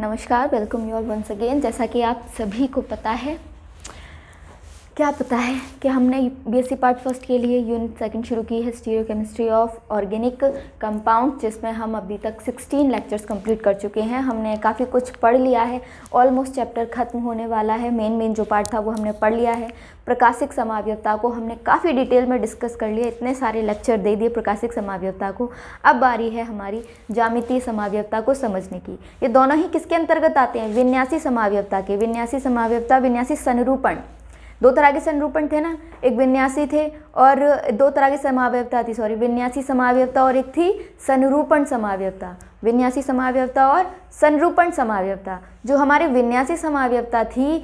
नमस्कार welcome you all once again जैसा कि आप सभी को पता है क्या पता है कि हमने बीएससी पार्ट फर्स्ट के लिए यूनिट सेकंड शुरू की है stereochemistry of organic compound जिसमें हम अभी तक 16 लेक्चर्स कंप्लीट कर चुके हैं हमने काफ़ी कुछ पढ़ लिया है ऑलमोस्ट चैप्टर ख़त्म होने वाला है मेन मेन जो पार्ट था वो हमने पढ़ लिया है प्रकाशिक समावयवता को हमने काफ़ी डिटेल में डिस्कस कर लिया इतने सारे लेक्चर दे दिए प्रकाशिक समावयवता को अब बारी है हमारी जामिति समावयवता को समझने की ये दोनों ही किसके अंतर्गत आते हैं विन्यासी समावयवता के विन्यासी समावयवता विन्यासी संरूपण दो तरह के संरूपण थे ना एक विन्यासी थे और दो तरह की समावयवता थी सॉरी विन्यासी समावयवता और एक थी संरूपण समावयवता विन्यासी समावयवता और संरूपण समावयवता जो हमारे विन्यासी समावयवता थी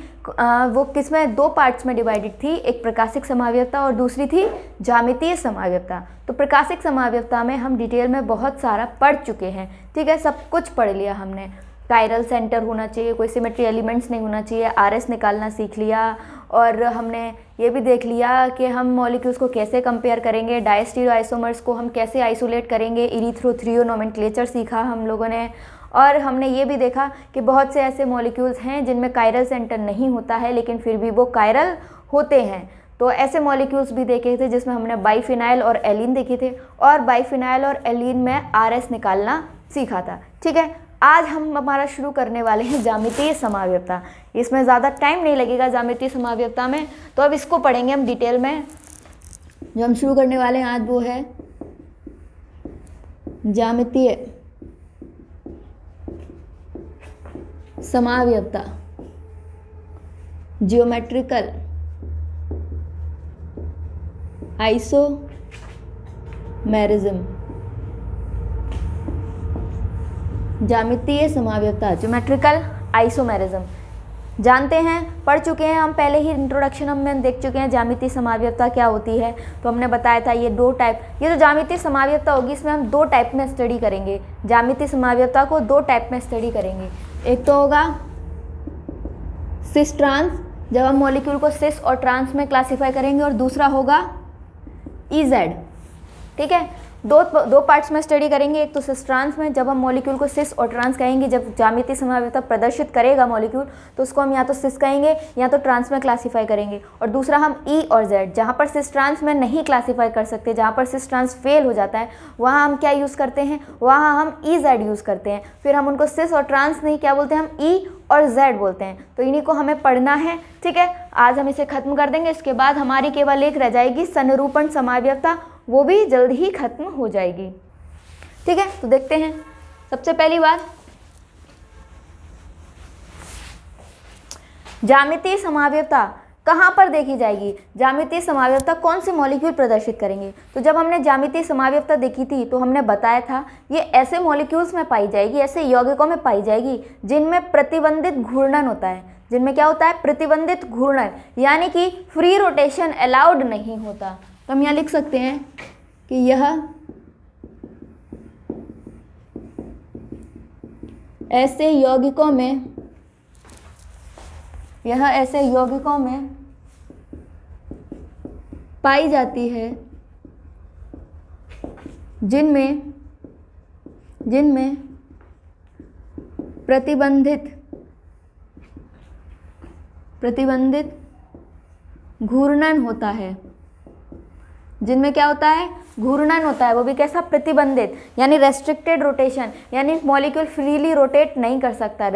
वो किसमें दो पार्ट्स में डिवाइडेड थी एक प्रकाशिक समावयवता और दूसरी थी जामितीय समावयवता तो प्रकाशिक समावयवता में हम डिटेल में बहुत सारा पढ़ चुके हैं ठीक है सब कुछ पढ़ लिया हमने कायरल सेंटर होना चाहिए कोई सिमेट्री एलिमेंट्स नहीं होना चाहिए आर निकालना सीख लिया और हमने ये भी देख लिया कि हम मॉलिक्यूल्स को कैसे कंपेयर करेंगे डायस्टीरो आइसोमर्स को हम कैसे आइसोलेट करेंगे थ्रियो नोमेंटलेचर सीखा हम लोगों ने और हमने ये भी देखा कि बहुत से ऐसे मॉलिक्यूल्स हैं जिनमें कायरल सेंटर नहीं होता है लेकिन फिर भी वो कायरल होते हैं तो ऐसे मॉलिक्यूल्स भी देखे थे जिसमें हमने बाईफिनाइल और एलिन देखे थे और बाईफिनाइल और एलिन में आर निकालना सीखा था ठीक है आज हम हमारा शुरू करने वाले हैं जामितीय समाव्यता इसमें ज़्यादा टाइम नहीं लगेगा जामितीय समाव्यता में तो अब इसको पढ़ेंगे हम डिटेल में जो हम शुरू करने वाले हैं आज वो है जामितीय समाव्यता जियोमेट्रिकल आइसो मैरिज्म जामितीय समाव्यता जोमेट्रिकल आइसोमेरिज्म जानते हैं पढ़ चुके हैं हम पहले ही इंट्रोडक्शन हम देख चुके हैं जामिति समाव्यता क्या होती है तो हमने बताया था ये दो टाइप ये जो जामिति समाव्यता होगी इसमें हम दो टाइप में स्टडी करेंगे जामिति समाव्यता को दो टाइप में स्टडी करेंगे एक तो होगा सिस ट्रांस जब हम मॉलिक्यूल को सिस और ट्रांस में क्लासीफाई करेंगे और दूसरा होगा ई e ठीक है दो दो पार्ट्स में स्टडी करेंगे एक तो सिस ट्रांस में जब हम मॉलिक्यूल को सिस और ट्रांस कहेंगे जब जामिति समाव्यता प्रदर्शित करेगा मॉलिक्यूल तो उसको हम या तो सिस कहेंगे या तो ट्रांस में क्लासीफाई करेंगे और दूसरा हम ई e और जेड जहाँ पर सिस ट्रांस में नहीं क्लासीफाई कर सकते जहाँ पर सिस ट्रांस फेल हो जाता है वहाँ हम क्या यूज़ करते हैं वहाँ हम ई e जेड यूज़ करते हैं फिर हम उनको सिस और ट्रांस नहीं क्या बोलते हैं हम ई e और जेड बोलते हैं तो इन्हीं को हमें पढ़ना है ठीक है आज हम इसे ख़त्म कर देंगे इसके बाद हमारी केवल एक रह जाएगी संरूपण समावयता वो भी जल्द ही ख़त्म हो जाएगी ठीक है तो देखते हैं सबसे पहली बात जामिति समाव्यता कहाँ पर देखी जाएगी जामिति समावयवता कौन से मॉलिक्यूल प्रदर्शित करेंगे तो जब हमने जामिति समावयवता देखी थी तो हमने बताया था ये ऐसे मॉलिक्यूल्स में पाई जाएगी ऐसे यौगिकों में पाई जाएगी जिनमें प्रतिबंधित घूर्णन होता है जिनमें क्या होता है प्रतिबंधित घूर्णन यानी कि फ्री रोटेशन अलाउड नहीं होता तो हम यहाँ लिख सकते हैं कि यह ऐसे यौगिकों में यह ऐसे यौगिकों में पाई जाती है जिनमें जिनमें प्रतिबंधित प्रतिबंधित घूर्णन होता है जिनमें क्या होता है घूर्णन होता है वो भी कैसा प्रतिबंधित यानी रेस्ट्रिक्टेड रोटेशन यानी मॉलिक्यूल फ्रीली रोटेट नहीं कर सकता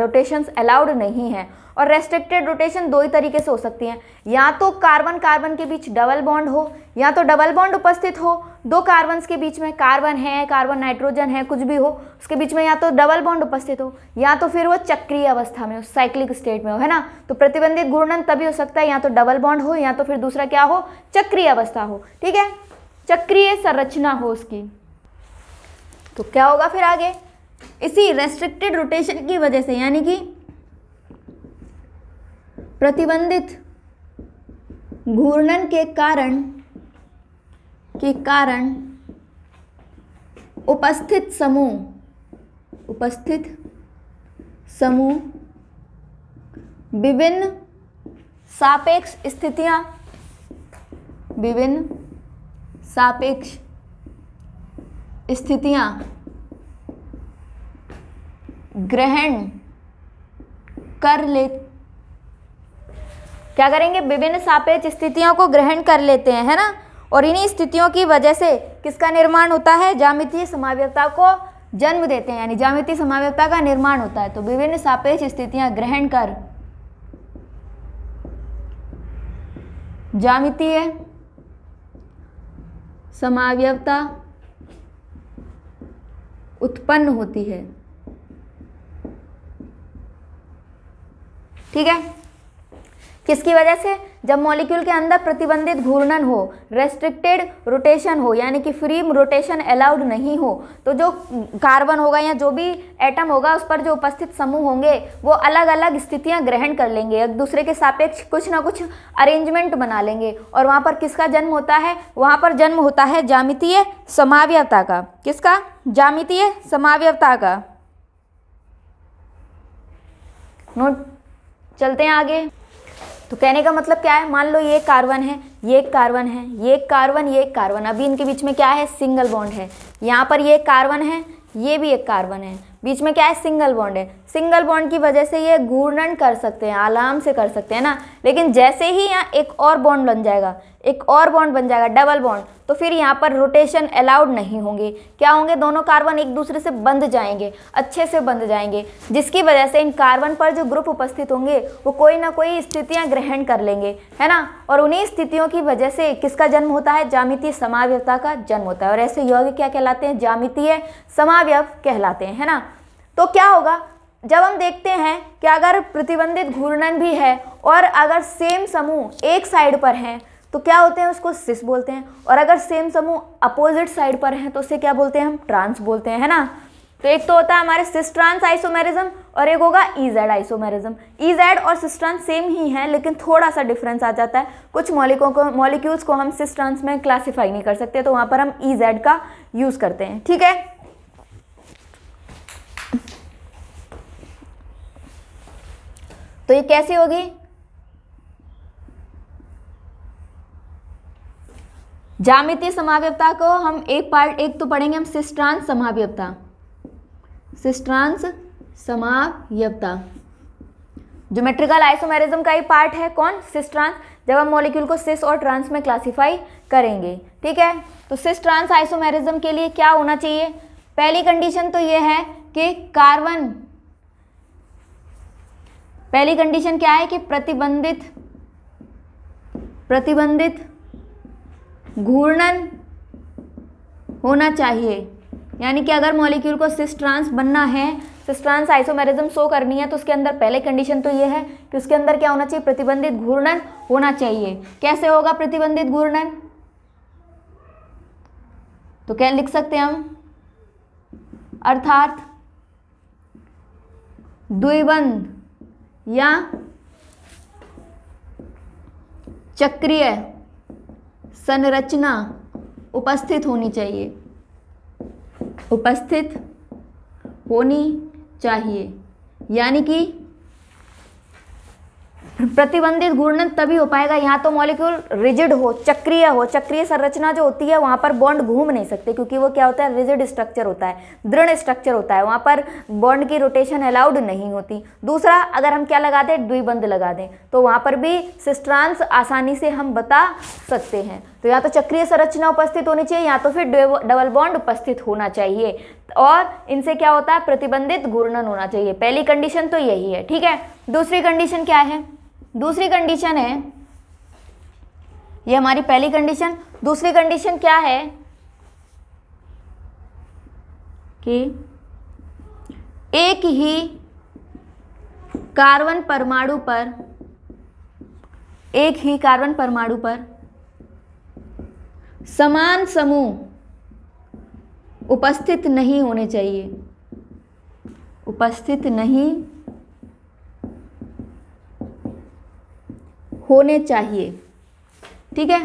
रोटेशंस अलाउड नहीं है और रेस्ट्रिक्टेड रोटेशन दो ही तरीके से हो सकती हैं या तो कार्बन कार्बन के बीच डबल बॉन्ड हो या तो डबल बॉन्ड उपस्थित हो दो कार्बन के बीच में कार्बन है कार्बन नाइट्रोजन है कुछ भी हो उसके बीच में या तो डबल बॉन्ड उपस्थित हो या तो फिर वो चक्रीय अवस्था में हो साइक्लिक स्टेट में हो है ना तो प्रतिबंधित घूर्णन तभी हो सकता है या तो डबल बॉन्ड हो या तो फिर दूसरा क्या हो चक्रीय अवस्था हो ठीक है चक्रीय संरचना हो उसकी तो क्या होगा फिर आगे इसी रेस्ट्रिक्टेड रोटेशन की वजह से यानी कि प्रतिबंधित घूर्णन के कारण के कारण उपस्थित समूह उपस्थित समूह विभिन्न सापेक्ष स्थितियां विभिन्न सापेक्ष स्थितियां ग्रहण कर लेते क्या करेंगे विभिन्न सापेक्ष स्थितियों को ग्रहण कर लेते हैं है ना और इन्हीं स्थितियों की वजह से किसका निर्माण होता है जामितीय समाव्यता को जन्म देते हैं यानी जामितीय समाव्यता का निर्माण होता है तो विभिन्न सापेक्ष स्थितियां ग्रहण कर जामितीय समाव्यवता उत्पन्न होती है ठीक है किसकी वजह से जब मॉलिक्यूल के अंदर प्रतिबंधित घूर्णन हो रेस्ट्रिक्टेड रोटेशन हो यानी कि फ्री रोटेशन अलाउड नहीं हो तो जो कार्बन होगा या जो भी एटम होगा उस पर जो उपस्थित समूह होंगे वो अलग अलग स्थितियां ग्रहण कर लेंगे एक दूसरे के सापेक्ष कुछ ना कुछ अरेंजमेंट बना लेंगे और वहाँ पर किसका जन्म होता है वहाँ पर जन्म होता है जामितीय समावयवता का किसका जामितीय समावयवता का नोट चलते हैं आगे तो कहने का मतलब क्या है मान लो ये कार्बन है ये कार्बन है ये कार्बन ये कार्बन अभी इनके बीच में क्या है सिंगल बॉन्ड है यहाँ पर ये कार्बन है ये भी एक कार्बन है बीच में क्या है सिंगल बॉन्ड है सिंगल बॉन्ड की वजह से ये घूर्णन कर सकते हैं आराम से कर सकते हैं ना लेकिन जैसे ही यहाँ एक और बॉन्ड बन जाएगा एक और बॉन्ड बन जाएगा डबल बॉन्ड तो फिर यहाँ पर रोटेशन अलाउड नहीं होंगे क्या होंगे दोनों कार्बन एक दूसरे से बंध जाएंगे अच्छे से बंध जाएंगे जिसकी वजह से इन कार्बन पर जो ग्रुप उपस्थित होंगे वो कोई ना कोई स्थितियाँ ग्रहण कर लेंगे है ना और उन्हीं स्थितियों की वजह से किसका जन्म होता है जामितीय समाव्यता का जन्म होता है और ऐसे योग क्या कहलाते हैं जामितीय समावय कहलाते हैं है ना तो क्या होगा जब हम देखते हैं कि अगर प्रतिबंधित घूर्णन भी है और अगर सेम समूह एक साइड पर हैं तो क्या होते हैं उसको सिस बोलते हैं और अगर सेम समूह अपोजिट साइड पर हैं तो उसे क्या बोलते हैं हम ट्रांस बोलते हैं है ना तो एक तो होता है हमारे सिस्ट्रांस आइसोमेरिज्म और एक होगा ईजेड आइसोमेरिज्म ईजेड और सिस्ट्रांस सेम ही है लेकिन थोड़ा सा डिफरेंस आ जाता है कुछ मॉलिकों को मॉलिक्यूल्स को हम सिस्ट्रांस में क्लासिफाई नहीं कर सकते तो वहां पर हम ईजेड e का यूज़ करते हैं ठीक है तो ये कैसी होगी जामितीय समाव्यता को हम एक पार्ट एक तो पढ़ेंगे हम सिस्ट्रांस समाव्यता सिस्ट्रांस समाव्यता जोमेट्रिकल आइसोमेरिज्म का ही पार्ट है कौन सिस्ट्रांस जब हम मॉलिक्यूल को सिस और ट्रांस में क्लासिफाई करेंगे ठीक है तो सिस्ट्रांस आइसोमेरिज्म के लिए क्या होना चाहिए पहली कंडीशन तो यह है कि कार्बन पहली कंडीशन क्या है कि प्रतिबंधित प्रतिबंधित घूर्णन होना चाहिए यानी कि अगर मॉलिक्यूल को सिस ट्रांस बनना है सिस ट्रांस आइसोमेरिज्म शो करनी है तो उसके अंदर पहले कंडीशन तो ये है कि उसके अंदर क्या होना चाहिए प्रतिबंधित घूर्णन होना चाहिए कैसे होगा प्रतिबंधित घूर्णन तो क्या लिख सकते हैं हम अर्थात द्विबंध या चक्रीय संरचना उपस्थित होनी चाहिए उपस्थित होनी चाहिए यानी कि प्रतिबंधित घूर्णन तभी हो पाएगा यहाँ तो मॉलिक्यूल रिजिड हो चक्रिय हो चक्रिय संरचना जो होती है वहाँ पर बॉन्ड घूम नहीं सकते क्योंकि वो क्या होता है रिजिड स्ट्रक्चर होता है दृढ़ स्ट्रक्चर होता है वहाँ पर बॉन्ड की रोटेशन अलाउड नहीं होती दूसरा अगर हम क्या लगा दें द्विबंध लगा दें तो वहाँ पर भी सिस्ट्रांस आसानी से हम बता सकते हैं तो या तो चक्रीय संरचना उपस्थित होनी चाहिए या तो फिर डबल बॉन्ड उपस्थित होना चाहिए और इनसे क्या होता है प्रतिबंधित घूर्णन होना चाहिए पहली कंडीशन तो यही है ठीक है दूसरी कंडीशन क्या है दूसरी कंडीशन है ये हमारी पहली कंडीशन दूसरी कंडीशन क्या है कि एक ही कार्बन परमाणु पर एक ही कार्बन परमाणु पर समान समूह उपस्थित नहीं होने चाहिए उपस्थित नहीं होने चाहिए ठीक है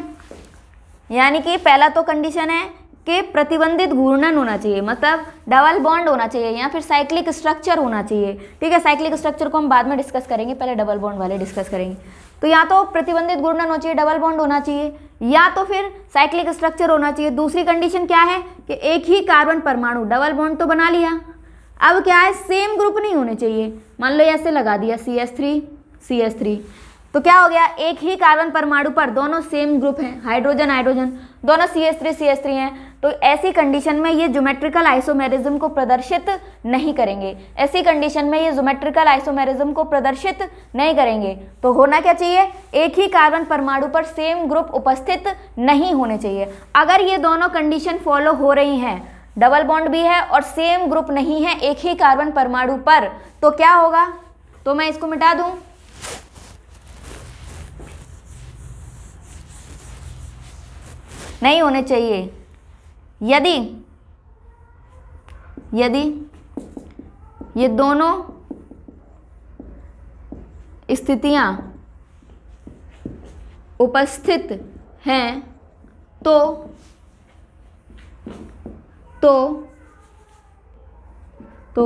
यानी कि पहला तो कंडीशन है कि प्रतिबंधित घूर्णन होना चाहिए मतलब डबल बॉन्ड होना चाहिए या फिर साइक्लिक स्ट्रक्चर होना चाहिए ठीक है साइक्लिक स्ट्रक्चर को हम बाद में डिस्कस करेंगे पहले डबल बॉन्ड वाले डिस्कस करेंगे तो या तो प्रतिबंधित गुणन हो चाहिए डबल बॉन्ड होना चाहिए या तो फिर साइक्लिक स्ट्रक्चर होना चाहिए दूसरी कंडीशन क्या है कि एक ही कार्बन परमाणु डबल बॉन्ड तो बना लिया अब क्या है सेम ग्रुप नहीं होने चाहिए मान लो ऐसे लगा दिया C S three C S three तो क्या हो गया एक ही कार्बन परमाणु पर दोनों सेम ग्रुप हैं हाइड्रोजन हाइड्रोजन दोनों C S three C S three हैं तो ऐसी कंडीशन में ये ज्योमेट्रिकल आइसोमेरिज्म को प्रदर्शित नहीं करेंगे ऐसी कंडीशन में ये ज्योमेट्रिकल आइसोमेरिज्म को प्रदर्शित नहीं करेंगे तो होना क्या चाहिए एक ही कार्बन परमाणु पर सेम ग्रुप उपस्थित नहीं होने चाहिए अगर ये दोनों कंडीशन फॉलो हो रही हैं डबल बॉन्ड भी है और सेम ग्रुप नहीं है एक ही कार्बन परमाणु पर तो क्या होगा तो मैं इसको मिटा दूं नहीं होने चाहिए यदि यदि ये दोनों स्थितियां उपस्थित हैं तो तो तो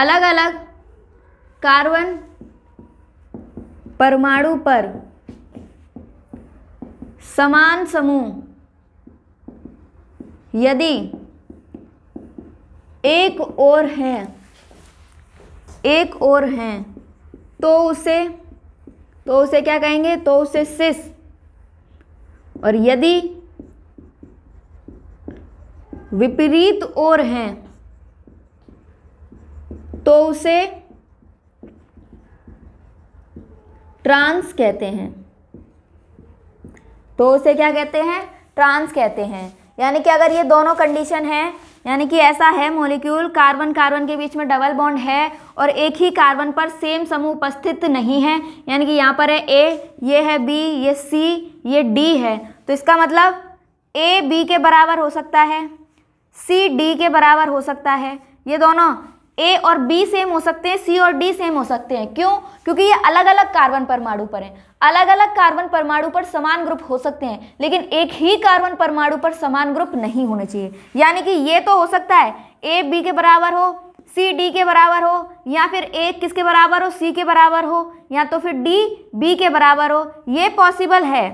अलग अलग कार्बन परमाणु पर समान समूह यदि एक और है एक और है तो उसे तो उसे क्या कहेंगे तो उसे सिस और यदि विपरीत और हैं तो उसे ट्रांस कहते हैं तो उसे क्या कहते हैं ट्रांस कहते हैं यानी कि अगर ये दोनों कंडीशन है यानी कि ऐसा है मॉलिक्यूल कार्बन कार्बन के बीच में डबल बॉन्ड है और एक ही कार्बन पर सेम समूह उपस्थित नहीं है यानी कि यहाँ पर है ए ये है बी ये सी ये डी है तो इसका मतलब ए बी के बराबर हो सकता है सी डी के बराबर हो सकता है ये दोनों ए और बी सेम हो सकते हैं सी और डी सेम हो सकते हैं क्यों क्योंकि ये अलग अलग कार्बन परमाणु पर हैं अलग अलग कार्बन परमाणु पर समान ग्रुप हो सकते हैं लेकिन एक ही कार्बन परमाणु पर समान ग्रुप नहीं होने चाहिए यानी कि ये तो हो सकता है ए बी के बराबर हो सी डी के बराबर हो या फिर ए किसके बराबर हो सी के बराबर हो या तो फिर डी बी के बराबर हो ये पॉसिबल है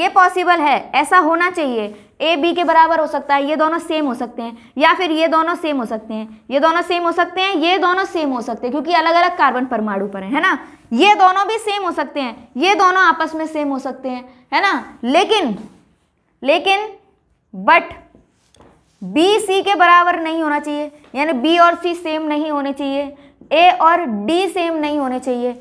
ये पॉसिबल है ऐसा होना चाहिए ए बी के बराबर हो सकता है ये दोनों सेम हो सकते हैं या फिर ये दोनों सेम हो सकते हैं ये दोनों सेम हो सकते हैं ये दोनों सेम हो सकते हैं क्योंकि अलग अलग कार्बन परमाणु पर है, ना ये दोनों भी सेम हो सकते हैं ये दोनों आपस में सेम हो सकते हैं है ना लेकिन लेकिन बट बी सी के बराबर नहीं होना चाहिए यानी बी और सी सेम नहीं होने चाहिए ए और डी सेम नहीं होने चाहिए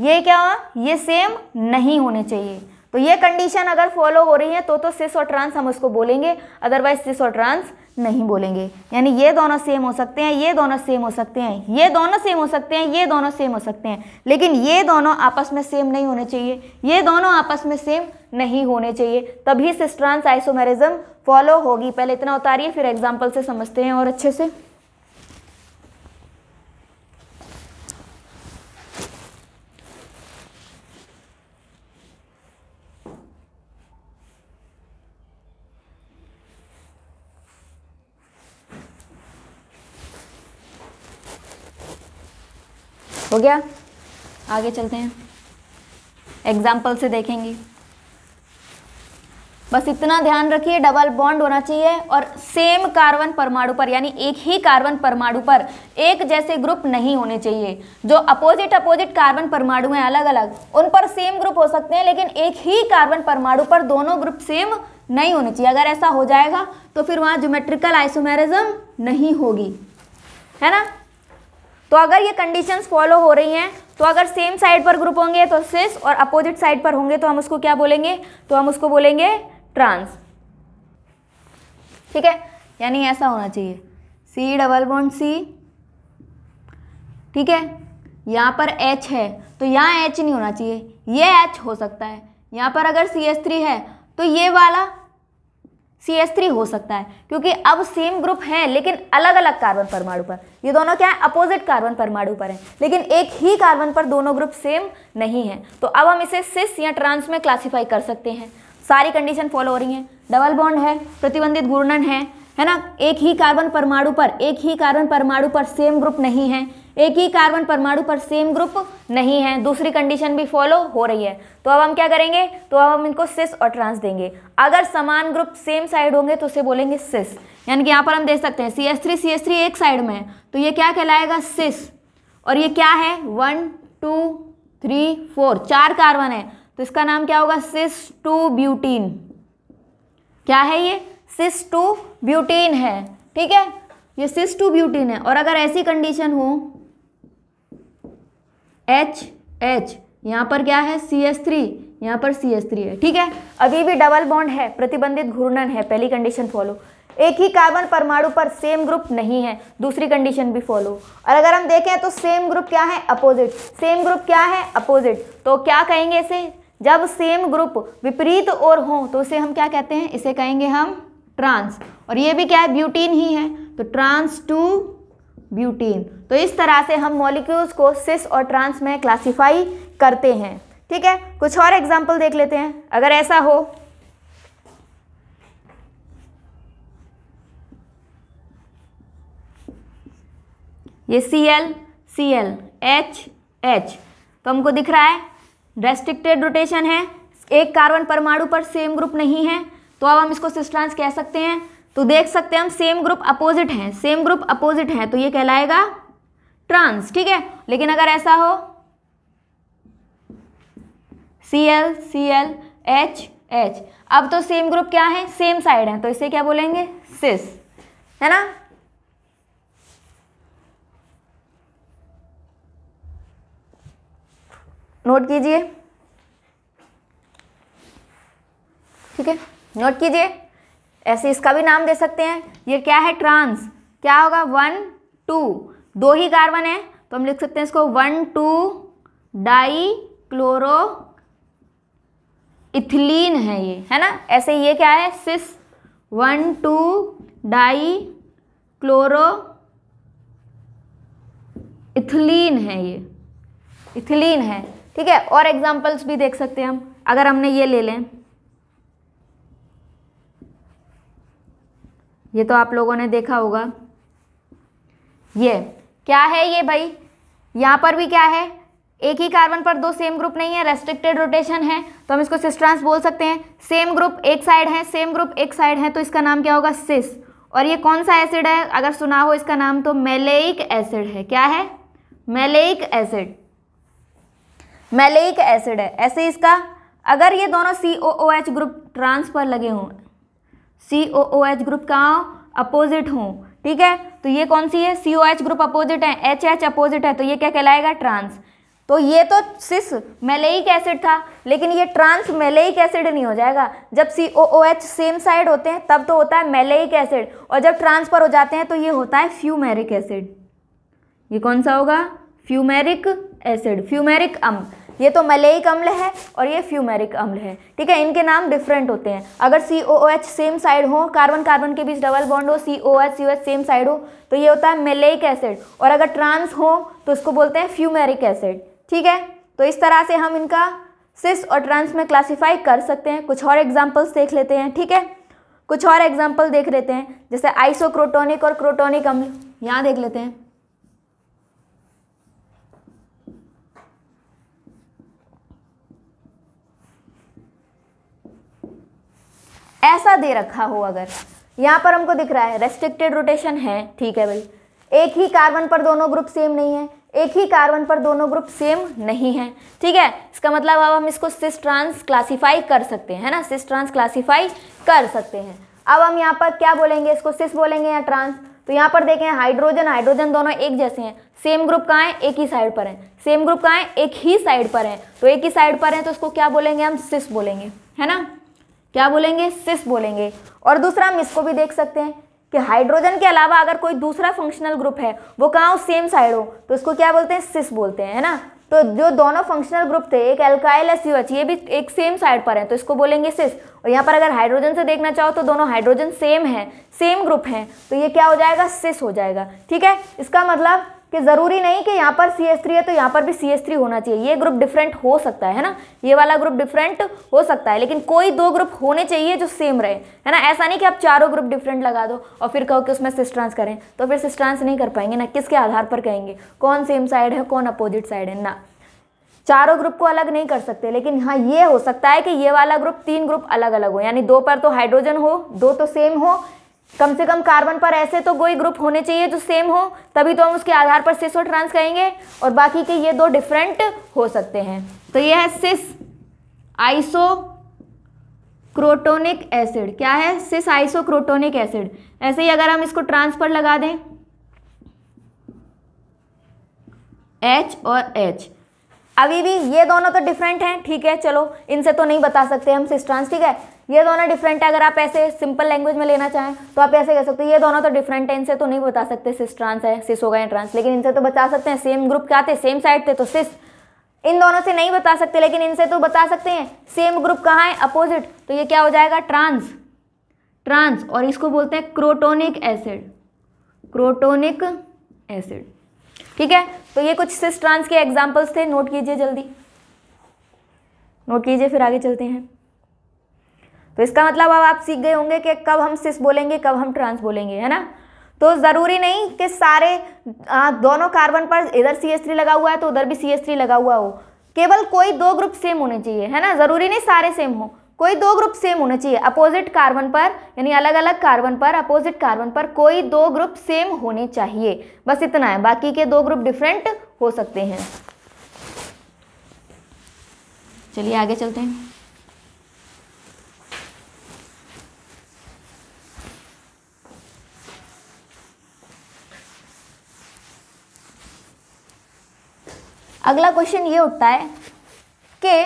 ये क्या हुआ ये सेम नहीं होने चाहिए तो ये कंडीशन अगर फॉलो हो रही है तो तो सिस और ट्रांस हम उसको बोलेंगे अदरवाइज सिस और ट्रांस नहीं बोलेंगे यानी ये दोनों सेम हो सकते हैं ये दोनों सेम हो सकते हैं ये दोनों सेम हो सकते हैं ये दोनों सेम हो सकते हैं लेकिन ये दोनों आपस में सेम नहीं होने चाहिए ये दोनों आपस में सेम नहीं होने चाहिए तभी सिस ट्रांस आइसोमेरिज्म फॉलो होगी पहले इतना उतारिए फिर एग्जाम्पल से समझते हैं और अच्छे से हो गया आगे चलते हैं एग्जाम्पल से देखेंगे बस इतना ध्यान रखिए डबल बॉन्ड होना चाहिए और सेम कार्बन परमाणु पर यानी एक ही कार्बन परमाणु पर एक जैसे ग्रुप नहीं होने चाहिए जो अपोजिट अपोजिट कार्बन परमाणु हैं अलग अलग उन पर सेम ग्रुप हो सकते हैं लेकिन एक ही कार्बन परमाणु पर दोनों ग्रुप सेम नहीं होने चाहिए अगर ऐसा हो जाएगा तो फिर वहाँ जोमेट्रिकल आइसोमेरिज्म नहीं होगी है ना तो अगर ये कंडीशंस फॉलो हो रही हैं तो अगर सेम साइड पर ग्रुप होंगे तो सिस और अपोजिट साइड पर होंगे तो हम उसको क्या बोलेंगे तो हम उसको बोलेंगे ट्रांस ठीक है यानी ऐसा होना चाहिए सी डबल बॉन्ड सी ठीक है यहाँ पर एच है तो यहाँ एच नहीं होना चाहिए ये एच हो सकता है यहाँ पर अगर सी एस थ्री है तो ये वाला सी एस थ्री हो सकता है क्योंकि अब सेम ग्रुप हैं लेकिन अलग अलग कार्बन परमाणु पर ये दोनों क्या है अपोजिट कार्बन परमाणु पर हैं लेकिन एक ही कार्बन पर दोनों ग्रुप सेम नहीं हैं तो अब हम इसे सिस या ट्रांस में क्लासीफाई कर सकते हैं सारी कंडीशन फॉलो हो रही हैं डबल बॉन्ड है प्रतिबंधित घूर्णन है है ना एक ही कार्बन परमाणु पर एक ही कार्बन परमाणु पर सेम ग्रुप नहीं है एक ही कार्बन परमाणु पर सेम ग्रुप नहीं है दूसरी कंडीशन भी फॉलो हो रही है तो अब हम क्या करेंगे तो अब हम इनको सिस और ट्रांस देंगे अगर समान ग्रुप सेम साइड होंगे तो उसे बोलेंगे सिस यानी कि यहाँ पर हम देख सकते हैं C S three C S three एक साइड में है तो ये क्या कहलाएगा सिस और ये क्या है वन टू थ्री फोर चार कार्बन है तो इसका नाम क्या होगा सिस टू ब्यूटीन क्या है ये सिस टू ब्यूटीन है ठीक है ये सिस टू ब्यूटीन है और अगर ऐसी कंडीशन हो एच एच यहाँ पर क्या है सी एस थ्री यहाँ पर सी एस थ्री है ठीक है अभी भी डबल बॉन्ड है प्रतिबंधित घूर्णन है पहली कंडीशन फॉलो एक ही कार्बन परमाणु पर सेम ग्रुप नहीं है दूसरी कंडीशन भी फॉलो और अगर हम देखें तो सेम ग्रुप क्या है अपोजिट सेम ग्रुप क्या है अपोजिट तो क्या कहेंगे इसे जब सेम ग्रुप विपरीत और हों तो इसे हम क्या कहते हैं इसे कहेंगे हम ट्रांस और ये भी क्या है ब्यूटीन ही है तो ट्रांस टू ब्यूटीन तो इस तरह से हम मॉलिक्यूल्स को सिस और ट्रांस में क्लासीफाई करते हैं ठीक है कुछ और एग्जाम्पल देख लेते हैं अगर ऐसा हो ये C L C L H H तो हमको दिख रहा है रेस्ट्रिक्टेड रोटेशन है एक कार्बन परमाणु पर सेम ग्रुप नहीं है तो अब हम इसको सिस्ट्रांस कह सकते हैं तो देख सकते हैं हम सेम ग्रुप अपोजिट हैं सेम ग्रुप अपोजिट हैं तो ये कहलाएगा ट्रांस ठीक है लेकिन अगर ऐसा हो C L C L H H अब तो सेम ग्रुप क्या है सेम साइड है तो इसे क्या बोलेंगे सिस है ना नोट कीजिए ठीक है नोट कीजिए ऐसे इसका भी नाम दे सकते हैं ये क्या है ट्रांस क्या होगा वन टू दो ही कार्बन है तो हम लिख सकते हैं इसको one two dichloroethylene है ये है ना ऐसे ये क्या है cis one two dichloroethylene है ये इथिलीन है ठीक है और एग्जांपल्स भी देख सकते हैं हम अगर हमने ये ले लें ये तो आप लोगों ने देखा होगा ये क्या है ये भाई यहाँ पर भी क्या है एक ही कार्बन पर दो सेम ग्रुप नहीं है रेस्ट्रिक्टेड रोटेशन है तो हम इसको सिस्ट्रांस बोल सकते हैं सेम ग्रुप एक साइड है सेम ग्रुप एक साइड है तो इसका नाम क्या होगा सिस और ये कौन सा एसिड है अगर सुना हो इसका नाम तो मेलेइक एसिड है क्या है मेलेइक एसिड मेलेइक एसिड है ऐसे इसका अगर ये दोनों C O O H group trans पर लगे हों C O O H group कहाँ अपोजिट हों ठीक है तो ये कौन सी है C O H group opposite है एच एच अपोजिट है तो ये क्या कहलाएगा ट्रांस तो ये तो सिस मेलेक एसिड था लेकिन ये ट्रांस मेलेक एसिड नहीं हो जाएगा जब C O O H same side होते हैं तब तो होता है मेलेक एसिड और जब ट्रांसफर हो जाते हैं तो ये होता है फ्यूमेरिक एसिड ये कौन सा होगा फ्यूमेरिक एसिड फ्यूमेरिक अम्ल ये तो मलेक अम्ल है और ये फ्यूमेरिक अम्ल है ठीक है इनके नाम डिफरेंट होते हैं अगर C O O H same side हो कार्बन कार्बन के बीच डबल बॉन्ड हो C O H C O H same side हो तो ये होता है मेलेक एसिड और अगर ट्रांस हो तो उसको बोलते हैं फ्यूमेरिक एसिड ठीक है तो इस तरह से हम इनका सिस और ट्रांस में क्लासीफाई कर सकते हैं कुछ और एग्जाम्पल्स देख लेते हैं ठीक है कुछ और एग्जाम्पल देख लेते हैं जैसे आइसोक्रोटोनिक और क्रोटोनिक अम्ल यहाँ देख लेते हैं ऐसा दे रखा हो अगर यहाँ पर हमको दिख रहा है रेस्ट्रिक्टेड रोटेशन है ठीक है भाई एक ही कार्बन पर दोनों ग्रुप सेम नहीं है एक ही कार्बन पर दोनों ग्रुप सेम नहीं है ठीक है इसका मतलब अब हम इसको सिस ट्रांस क्लासीफाई कर सकते हैं ना सिस ट्रांस क्लासीफाई कर सकते हैं अब हम यहाँ पर क्या बोलेंगे इसको सिस बोलेंगे या ट्रांस तो यहाँ पर देखें हाइड्रोजन हाइड्रोजन दोनों एक जैसे हैं सेम ग्रुप कहाँ है एक ही साइड पर हैं सेम ग्रुप कहाँ है एक ही साइड पर हैं तो एक ही साइड पर हैं तो उसको क्या बोलेंगे हम सिस बोलेंगे है ना क्या बोलेंगे सिस बोलेंगे और दूसरा हम इसको भी देख सकते हैं कि हाइड्रोजन के अलावा अगर कोई दूसरा फंक्शनल ग्रुप है वो कहाँ हो सेम साइड हो तो इसको क्या बोलते हैं सिस बोलते हैं है ना तो जो दोनों फंक्शनल ग्रुप थे एक एल्काइल एस यू एच ये भी एक सेम साइड पर है तो इसको बोलेंगे सिस और यहाँ पर अगर हाइड्रोजन से देखना चाहो तो दोनों हाइड्रोजन सेम है सेम ग्रुप हैं तो ये क्या हो जाएगा सिस हो जाएगा ठीक है इसका मतलब कि ज़रूरी नहीं कि यहाँ पर सी एस थ्री है तो यहाँ पर भी सी एस थ्री होना चाहिए ये ग्रुप डिफरेंट हो सकता है है ना ये वाला ग्रुप डिफरेंट हो सकता है लेकिन कोई दो ग्रुप होने चाहिए जो सेम रहे है ना ऐसा नहीं कि आप चारों ग्रुप डिफरेंट लगा दो और फिर कहो कि उसमें सिस्ट्रांस करें तो फिर सिस्ट्रांस नहीं कर पाएंगे ना किसके आधार पर कहेंगे कौन सेम साइड है कौन अपोजिट साइड है ना चारों ग्रुप को अलग नहीं कर सकते लेकिन हाँ ये हो सकता है कि ये वाला ग्रुप तीन ग्रुप अलग अलग हो यानी दो पर तो हाइड्रोजन हो दो तो सेम हो कम से कम कार्बन पर ऐसे तो कोई ग्रुप होने चाहिए जो सेम हो तभी तो हम उसके आधार पर सिस और ट्रांस कहेंगे और बाकी के ये दो डिफरेंट हो सकते हैं तो ये है सिस आइसो क्रोटोनिक एसिड क्या है सिस आइसो क्रोटोनिक एसिड ऐसे ही अगर हम इसको ट्रांस पर लगा दें एच और एच अभी भी ये दोनों तो डिफरेंट हैं ठीक है चलो इनसे तो नहीं बता सकते हम सिस ट्रांस ठीक है ये दोनों डिफरेंट है अगर आप ऐसे सिंपल लैंग्वेज में लेना चाहें तो आप ऐसे कह सकते हो ये दोनों तो डिफरेंट है इनसे तो नहीं बता सकते सिस ट्रांस है सिस होगा या ट्रांस लेकिन इनसे तो बता सकते हैं सेम ग्रुप क्या थे सेम साइड थे तो सिस इन दोनों से नहीं बता सकते लेकिन इनसे तो बता सकते हैं सेम ग्रुप कहाँ है अपोजिट तो ये क्या हो जाएगा ट्रांस ट्रांस और इसको बोलते हैं क्रोटोनिक एसिड क्रोटोनिक एसिड ठीक है तो ये कुछ सिस ट्रांस के एग्जाम्पल्स थे नोट कीजिए जल्दी नोट कीजिए फिर आगे चलते हैं तो इसका मतलब अब आप सीख गए होंगे कि कब हम सिस बोलेंगे कब हम ट्रांस बोलेंगे है ना तो ज़रूरी नहीं कि सारे आ, दोनों कार्बन पर इधर सी एस थ्री लगा हुआ है तो उधर भी सी एस थ्री लगा हुआ हो केवल कोई दो ग्रुप सेम होने चाहिए है ना ज़रूरी नहीं सारे सेम हो कोई दो ग्रुप सेम होने चाहिए अपोजिट कार्बन पर यानी अलग अलग कार्बन पर अपोजिट कार्बन पर कोई दो ग्रुप सेम होने चाहिए बस इतना है बाकी के दो ग्रुप डिफरेंट हो सकते हैं चलिए आगे चलते हैं अगला क्वेश्चन ये उठता है कि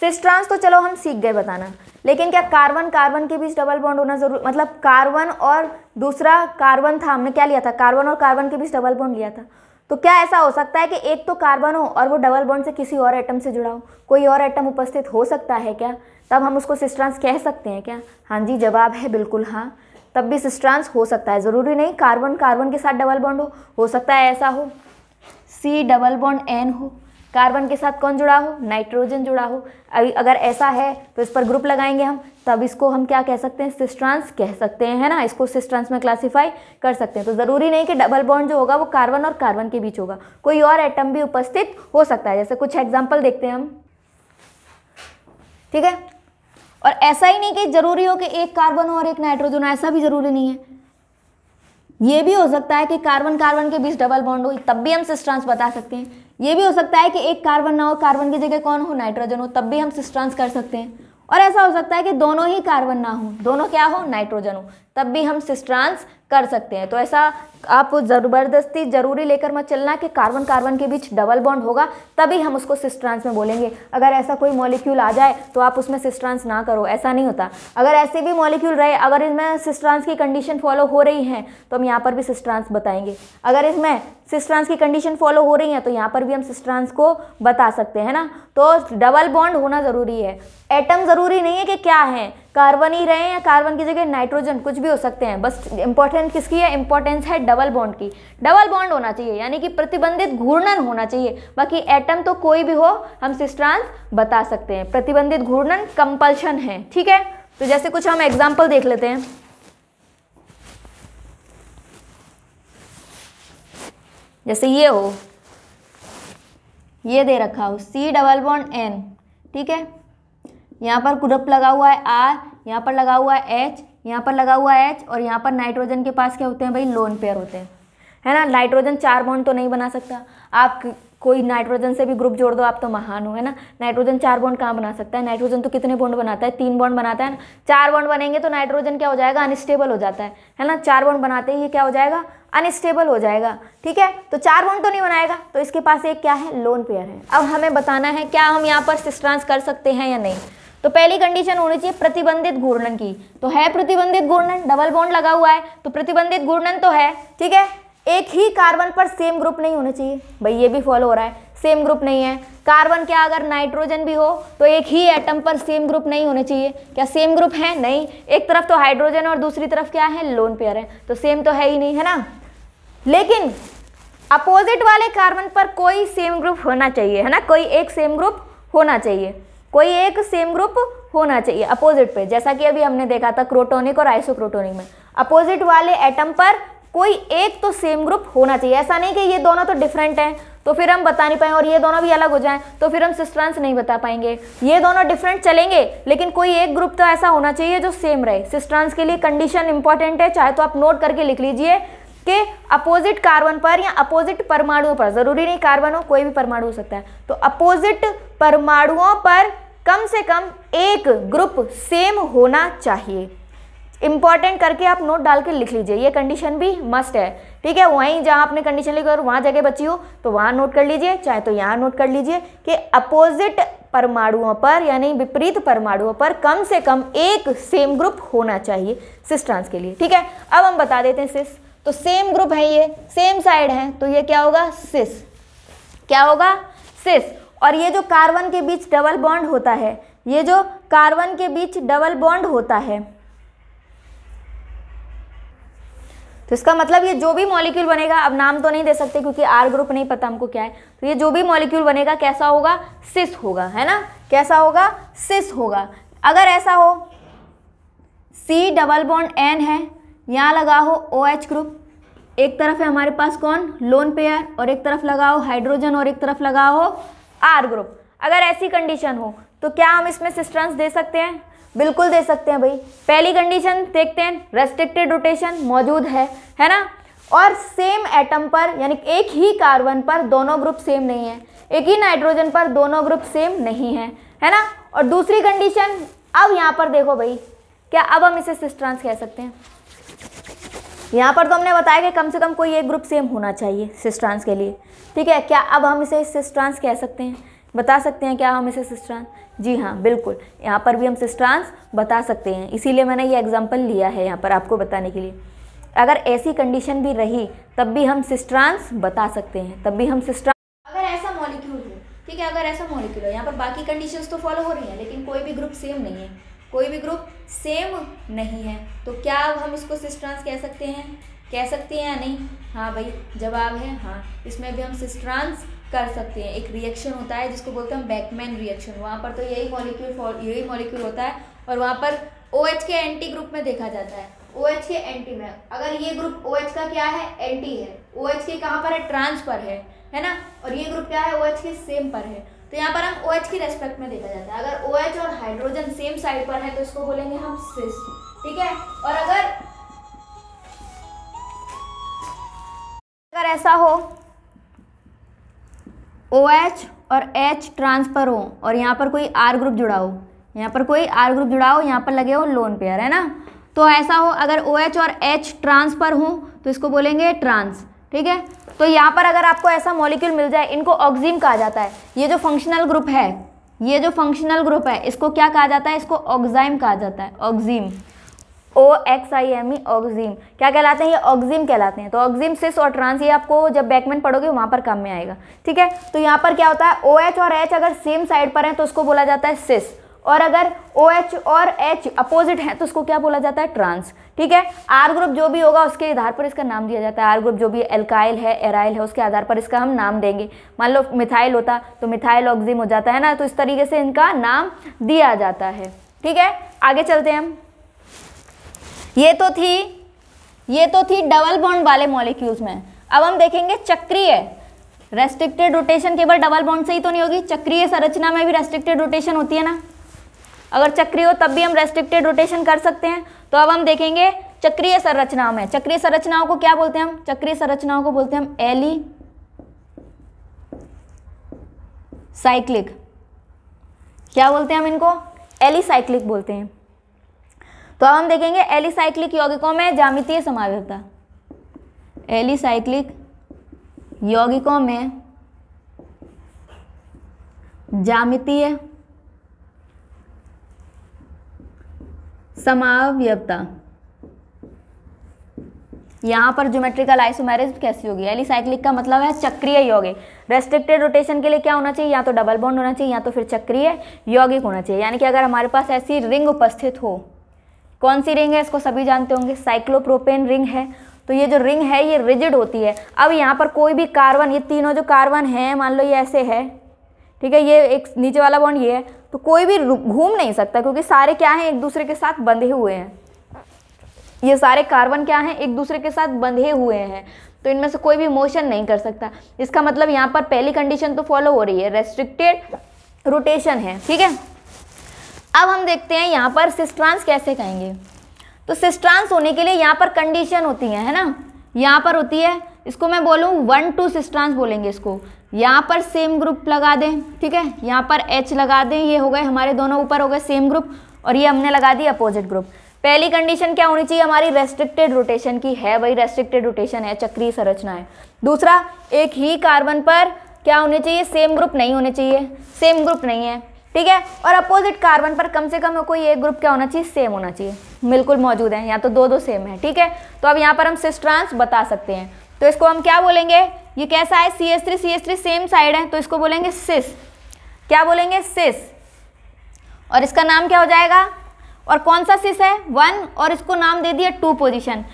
सिस्ट्रांस तो चलो हम सीख गए बताना लेकिन क्या कार्बन कार्बन के बीच डबल बॉन्ड होना जरूर मतलब कार्बन और दूसरा कार्बन था हमने क्या लिया था कार्बन और कार्बन के बीच डबल बॉन्ड लिया था तो क्या ऐसा हो सकता है कि एक तो कार्बन हो और वो डबल बॉन्ड से किसी और एटम से जुड़ा हो कोई और एटम उपस्थित हो सकता है क्या तब हम उसको सिस्ट्रांस कह सकते हैं क्या हाँ जी जवाब है बिल्कुल हाँ तब भी सिस्ट्रांस हो सकता है ज़रूरी नहीं कार्बन कार्बन के साथ डबल बॉन्ड हो हो सकता है ऐसा हो सी डबल बॉन्ड एन हो कार्बन के साथ कौन जुड़ा हो नाइट्रोजन जुड़ा हो अगर ऐसा है तो इस पर ग्रुप लगाएंगे हम तब इसको हम क्या कह सकते हैं सिस्ट्रांस कह सकते हैं है ना इसको सिस्ट्रांस में क्लासिफाई कर सकते हैं तो ज़रूरी नहीं कि डबल बॉन्ड जो होगा वो कार्बन और कार्बन के बीच होगा कोई और एटम भी उपस्थित हो सकता है जैसे कुछ एग्जाम्पल देखते हैं हम ठीक है और ऐसा ही नहीं कि जरूरी हो कि एक कार्बन हो और एक नाइट्रोजन ऐसा भी जरूरी नहीं है ये भी हो सकता है कि कार्बन कार्बन के बीच डबल बॉन्ड हो तब भी हम सिस्ट्रांस बता सकते हैं ये भी हो सकता है कि एक कार्बन ना हो कार्बन की जगह कौन हो नाइट्रोजन हो तब भी हम सिस्ट्रांस कर सकते हैं और ऐसा हो सकता है कि दोनों ही कार्बन ना हो दोनों क्या हो नाइट्रोजन हो तब भी हम सिस्ट्रांस कर सकते हैं तो ऐसा आप ज़बरदस्ती ज़रूरी लेकर मत चलना कि कार्बन कार्बन के बीच डबल बॉन्ड होगा तभी हम उसको सिस्ट्रांस में बोलेंगे अगर ऐसा कोई मॉलिक्यूल आ जाए तो आप उसमें सिस्ट्रांस ना करो ऐसा नहीं होता अगर ऐसे भी मॉलिक्यूल रहे अगर इसमें सिस्ट्रांस की कंडीशन फॉलो हो रही हैं तो हम यहाँ पर भी सिस्ट्रांस बताएंगे अगर इसमें सिस्ट्रांस की कंडीशन फॉलो हो रही है तो यहाँ पर भी हम सिस्ट्रांस को बता सकते हैं ना तो डबल बॉन्ड होना ज़रूरी है एटम ज़रूरी नहीं है कि क्या है कार्बन ही रहे या कार्बन की जगह नाइट्रोजन कुछ भी हो सकते हैं बस इंपॉर्टेंट किसकी है इंपॉर्टेंस है डबल बॉन्ड की डबल बॉन्ड होना चाहिए यानी कि प्रतिबंधित घूर्णन होना चाहिए बाकी एटम तो कोई भी हो हम सिस्ट्रांस बता सकते हैं प्रतिबंधित घूर्णन कंपल्शन है ठीक है तो जैसे कुछ हम एग्जाम्पल देख लेते हैं जैसे ये हो ये दे रखा हो C डबल बॉन्ड N ठीक है यहाँ पर ग्रुप लगा हुआ है R यहाँ पर लगा हुआ है H यहाँ पर लगा हुआ एच और यहाँ पर नाइट्रोजन के पास क्या होते हैं भाई लोन पेयर होते हैं है ना नाइट्रोजन चार बॉन्ड तो नहीं बना सकता आप कोई नाइट्रोजन से भी ग्रुप जोड़ दो आप तो महान हो है ना नाइट्रोजन चार बॉन्ड कहाँ बना सकता है नाइट्रोजन तो कितने बॉन्ड बनाता है तीन बॉन्ड बनाता है ना चार बॉन्ड बनेंगे तो नाइट्रोजन क्या हो जाएगा अनस्टेबल हो जाता है है ना चार बॉन्ड बनाते ही क्या हो जाएगा अनस्टेबल हो जाएगा ठीक है तो चार बॉन्ड तो नहीं बनाएगा तो इसके पास एक क्या है लोन पेयर है अब हमें बताना है क्या हम यहाँ पर सिस्ट्रांस कर सकते हैं या नहीं तो पहली कंडीशन होनी चाहिए प्रतिबंधित घूर्णन की तो है प्रतिबंधित घूर्णन डबल बॉन्ड लगा हुआ है तो प्रतिबंधित घूर्णन तो है ठीक है एक ही कार्बन पर सेम ग्रुप नहीं होना चाहिए भाई ये भी फॉलो हो रहा है सेम ग्रुप नहीं है कार्बन क्या अगर नाइट्रोजन भी हो तो एक ही एटम पर सेम ग्रुप नहीं होने चाहिए क्या सेम ग्रुप है नहीं एक तरफ तो हाइड्रोजन और दूसरी तरफ क्या है लोन पेयर है तो सेम तो है ही नहीं है ना लेकिन अपोजिट वाले कार्बन पर कोई सेम ग्रुप होना चाहिए है ना कोई एक सेम ग्रुप होना चाहिए कोई एक सेम ग्रुप होना चाहिए अपोजिट पे जैसा कि अभी हमने देखा था क्रोटोनिक और आइसोक्रोटोनिक में अपोजिट वाले एटम पर कोई एक तो सेम ग्रुप होना चाहिए ऐसा नहीं कि ये दोनों तो डिफरेंट हैं तो फिर हम बता नहीं पाएंगे और ये दोनों भी अलग हो जाएं तो फिर हम सिस्ट्रांस नहीं बता पाएंगे ये दोनों डिफरेंट चलेंगे लेकिन कोई एक ग्रुप तो ऐसा होना चाहिए जो सेम रहे सिस्ट्रांस के लिए कंडीशन इंपॉर्टेंट है चाहे तो आप नोट करके लिख लीजिए कि अपोजिट कार्बन पर या अपोजिट परमाणुओं पर ज़रूरी नहीं कार्बन हो कोई भी परमाणु हो सकता है तो अपोजिट परमाणुओं पर कम से कम एक ग्रुप सेम होना चाहिए इंपॉर्टेंट करके आप नोट डाल के लिख लीजिए ये कंडीशन भी मस्ट है ठीक है वहीं जहाँ आपने कंडीशन लिखी और वहाँ जगह बची हो तो वहाँ नोट कर लीजिए चाहे तो यहाँ नोट कर लीजिए कि अपोजिट परमाणुओं पर यानी विपरीत परमाणुओं पर कम से कम एक सेम ग्रुप होना चाहिए सिस्ट्रांस के लिए ठीक है अब हम बता देते हैं सिस तो सेम ग्रुप है ये सेम साइड है तो ये क्या होगा सिस क्या होगा सिस और ये जो कार्बन के बीच डबल बॉन्ड होता है ये जो कार्बन के बीच डबल बॉन्ड होता है तो इसका मतलब ये जो भी मॉलिक्यूल बनेगा अब नाम तो नहीं दे सकते क्योंकि आर ग्रुप नहीं पता हमको क्या है तो ये जो भी मॉलिक्यूल बनेगा कैसा होगा सिस होगा है ना कैसा होगा सिस होगा अगर ऐसा हो सी डबल बॉन्ड एन है यहाँ लगा हो ओ OH ग्रुप एक तरफ है हमारे पास कौन लोन पेयर और एक तरफ लगाओ हाइड्रोजन और एक तरफ लगाओ आर ग्रुप अगर ऐसी कंडीशन हो तो क्या हम इसमें सिस्टेंस दे सकते हैं बिल्कुल दे सकते हैं भाई पहली कंडीशन देखते हैं रेस्ट्रिक्टेड रोटेशन मौजूद है है ना और सेम एटम पर यानी एक ही कार्बन पर दोनों ग्रुप सेम नहीं है एक ही नाइट्रोजन पर दोनों ग्रुप सेम नहीं है है ना और दूसरी कंडीशन अब यहाँ पर देखो भाई क्या अब हम इसे सिस्ट्रांस कह सकते हैं यहाँ पर तो हमने बताया कि कम से कम कोई एक ग्रुप सेम होना चाहिए सिस्ट्रांस के लिए ठीक है क्या अब हम इसे सिस्ट्रांस कह सकते हैं बता सकते हैं क्या हम इसे सिस्ट्रांस जी हाँ बिल्कुल यहाँ पर भी हम सिस्ट्रांस बता सकते हैं इसीलिए मैंने ये एग्जाम्पल लिया है यहाँ पर आपको बताने के लिए अगर ऐसी कंडीशन भी रही तब भी हम सिस्ट्रांस बता सकते हैं तब भी हम सिस्ट्रांस अगर ऐसा मॉलिक्यूल हो ठीक है अगर ऐसा मॉलिक्यूल है यहाँ पर बाकी कंडीशंस तो फॉलो हो रही हैं लेकिन कोई भी ग्रुप सेम नहीं है कोई भी ग्रुप सेम नहीं है तो क्या अब हम इसको सिस्ट्रांस कह सकते हैं कह सकते हैं या नहीं हाँ भाई जवाब है हाँ इसमें भी हम सिस्ट्रांस कर सकते हैं एक रिएक्शन होता है जिसको बोलते हैं बैकमैन रिएक्शन वहाँ पर तो यही मॉलिक्यूल यही मॉलिक्यूल होता है और वहाँ पर ओ OH के एंटी ग्रुप में देखा जाता है ओ OH के एंटी में अगर ये ग्रुप ओ OH का क्या है एंटी है ओ OH के कहाँ पर है ट्रांस पर है है ना और ये ग्रुप क्या है ओ OH के सेम पर है तो यहाँ पर हम ओ OH की रेस्पेक्ट में देखा जाता है अगर ओ OH और हाइड्रोजन सेम साइड पर है तो इसको बोलेंगे हम सिस ठीक है और अगर अगर ऐसा हो ओ OH और H ट्रांसफर हो और यहाँ पर कोई आर ग्रुप जुड़ा हो यहाँ पर कोई आर ग्रुप जुड़ा हो यहाँ पर लगे हो लोन पेयर है ना तो ऐसा हो अगर ओ OH और H ट्रांसफर हो तो इसको बोलेंगे ट्रांस ठीक है तो यहाँ पर अगर आपको ऐसा मॉलिक्यूल मिल जाए इनको ऑक्जीम कहा जाता है ये जो फंक्शनल ग्रुप है ये जो फंक्शनल ग्रुप है इसको क्या कहा जाता है इसको ऑक्जाइम कहा जाता है oxime O X I M E oxime क्या कहलाते हैं ये ऑक्जीम कहलाते हैं तो ऑक्जीम सिस और ट्रांस ये आपको जब बैकमेन पढ़ोगे वहाँ पर काम में आएगा ठीक है तो यहाँ पर क्या होता है ओ OH एच और एच अगर सेम साइड पर हैं तो उसको बोला जाता है सिस और अगर ओ OH और एच अपोजिट हैं तो उसको क्या बोला जाता है ट्रांस ठीक है आर ग्रुप जो भी होगा उसके आधार पर इसका नाम दिया जाता है आर ग्रुप जो भी एल्काइल है एराइल है उसके आधार पर इसका हम नाम देंगे मान लो मिथाइल होता तो मिथाइल ऑक्जिम हो जाता है ना तो इस तरीके से इनका नाम दिया जाता है ठीक है आगे चलते हैं हम ये तो थी ये तो थी डबल बॉन्ड वाले मॉलिक्यूल्स में अब हम देखेंगे चक्रीय रेस्ट्रिक्टेड रोटेशन केवल डबल बॉन्ड से ही तो नहीं होगी चक्रीय संरचना में भी रेस्ट्रिक्टेड रोटेशन होती है ना अगर चक्रीय हो तब भी हम रेस्ट्रिक्टेड रोटेशन कर सकते हैं तो अब हम देखेंगे चक्रीय संरचनाओं में चक्रीय संरचनाओं को क्या बोलते हैं हम चक्रीय संरचनाओं को बोलते हैं हम एली साइक्लिक क्या बोलते हैं हम इनको साइक्लिक बोलते हैं तो अब हम देखेंगे साइक्लिक यौगिकों में जामितीय एली साइक्लिक यौगिकों में जामितीय समावयता यहाँ पर ज्योमेट्रिकल आइसोमेरिज कैसी होगी एलिसाइक्लिक का मतलब है चक्रीय यौगिक रेस्ट्रिक्टेड रोटेशन के लिए क्या होना चाहिए या तो डबल बॉन्ड होना चाहिए या तो फिर चक्रीय यौगिक होना चाहिए यानी कि अगर हमारे पास ऐसी रिंग उपस्थित हो कौन सी रिंग है इसको सभी जानते होंगे साइक्लोप्रोपेन रिंग है तो ये जो रिंग है ये रिजिड होती है अब यहाँ पर कोई भी कार्बन ये तीनों जो कार्बन हैं मान लो ये ऐसे है ठीक है ये एक नीचे वाला बॉन्ड ये है तो कोई भी घूम नहीं सकता क्योंकि सारे क्या हैं एक दूसरे के साथ बंधे हुए हैं ये सारे कार्बन क्या हैं एक दूसरे के साथ बंधे हुए हैं तो इनमें से कोई भी मोशन नहीं कर सकता इसका मतलब यहाँ पर पहली कंडीशन तो फॉलो हो रही है रेस्ट्रिक्टेड रोटेशन है ठीक है अब हम देखते हैं यहाँ पर सिस्ट्रांस कैसे कहेंगे तो सिस्ट्रांस होने के लिए यहाँ पर कंडीशन होती है है ना यहाँ पर होती है इसको मैं बोलूँ वन टू सिस्ट्रांस बोलेंगे इसको यहाँ पर सेम ग्रुप लगा दें ठीक है यहाँ पर एच लगा दें ये हो गए हमारे दोनों ऊपर हो गए सेम ग्रुप और ये हमने लगा दी अपोजिट ग्रुप पहली कंडीशन क्या होनी चाहिए हमारी रेस्ट्रिक्टेड रोटेशन की है भाई रेस्ट्रिक्टेड रोटेशन है चक्रीय संरचना है दूसरा एक ही कार्बन पर क्या होने चाहिए सेम ग्रुप नहीं होने चाहिए सेम ग्रुप नहीं है ठीक है और अपोजिट कार्बन पर कम से कम कोई एक ग्रुप क्या होना चाहिए सेम होना चाहिए बिल्कुल मौजूद है यहाँ तो दो दो सेम है ठीक है तो अब यहाँ पर हम सिस्ट्रांस बता सकते हैं तो इसको हम क्या बोलेंगे ये कैसा है C S three C S three same side है तो इसको बोलेंगे सिस क्या बोलेंगे सिस और इसका नाम क्या हो जाएगा और कौन सा सिस है वन और इसको नाम दे दिया टू पोजिशन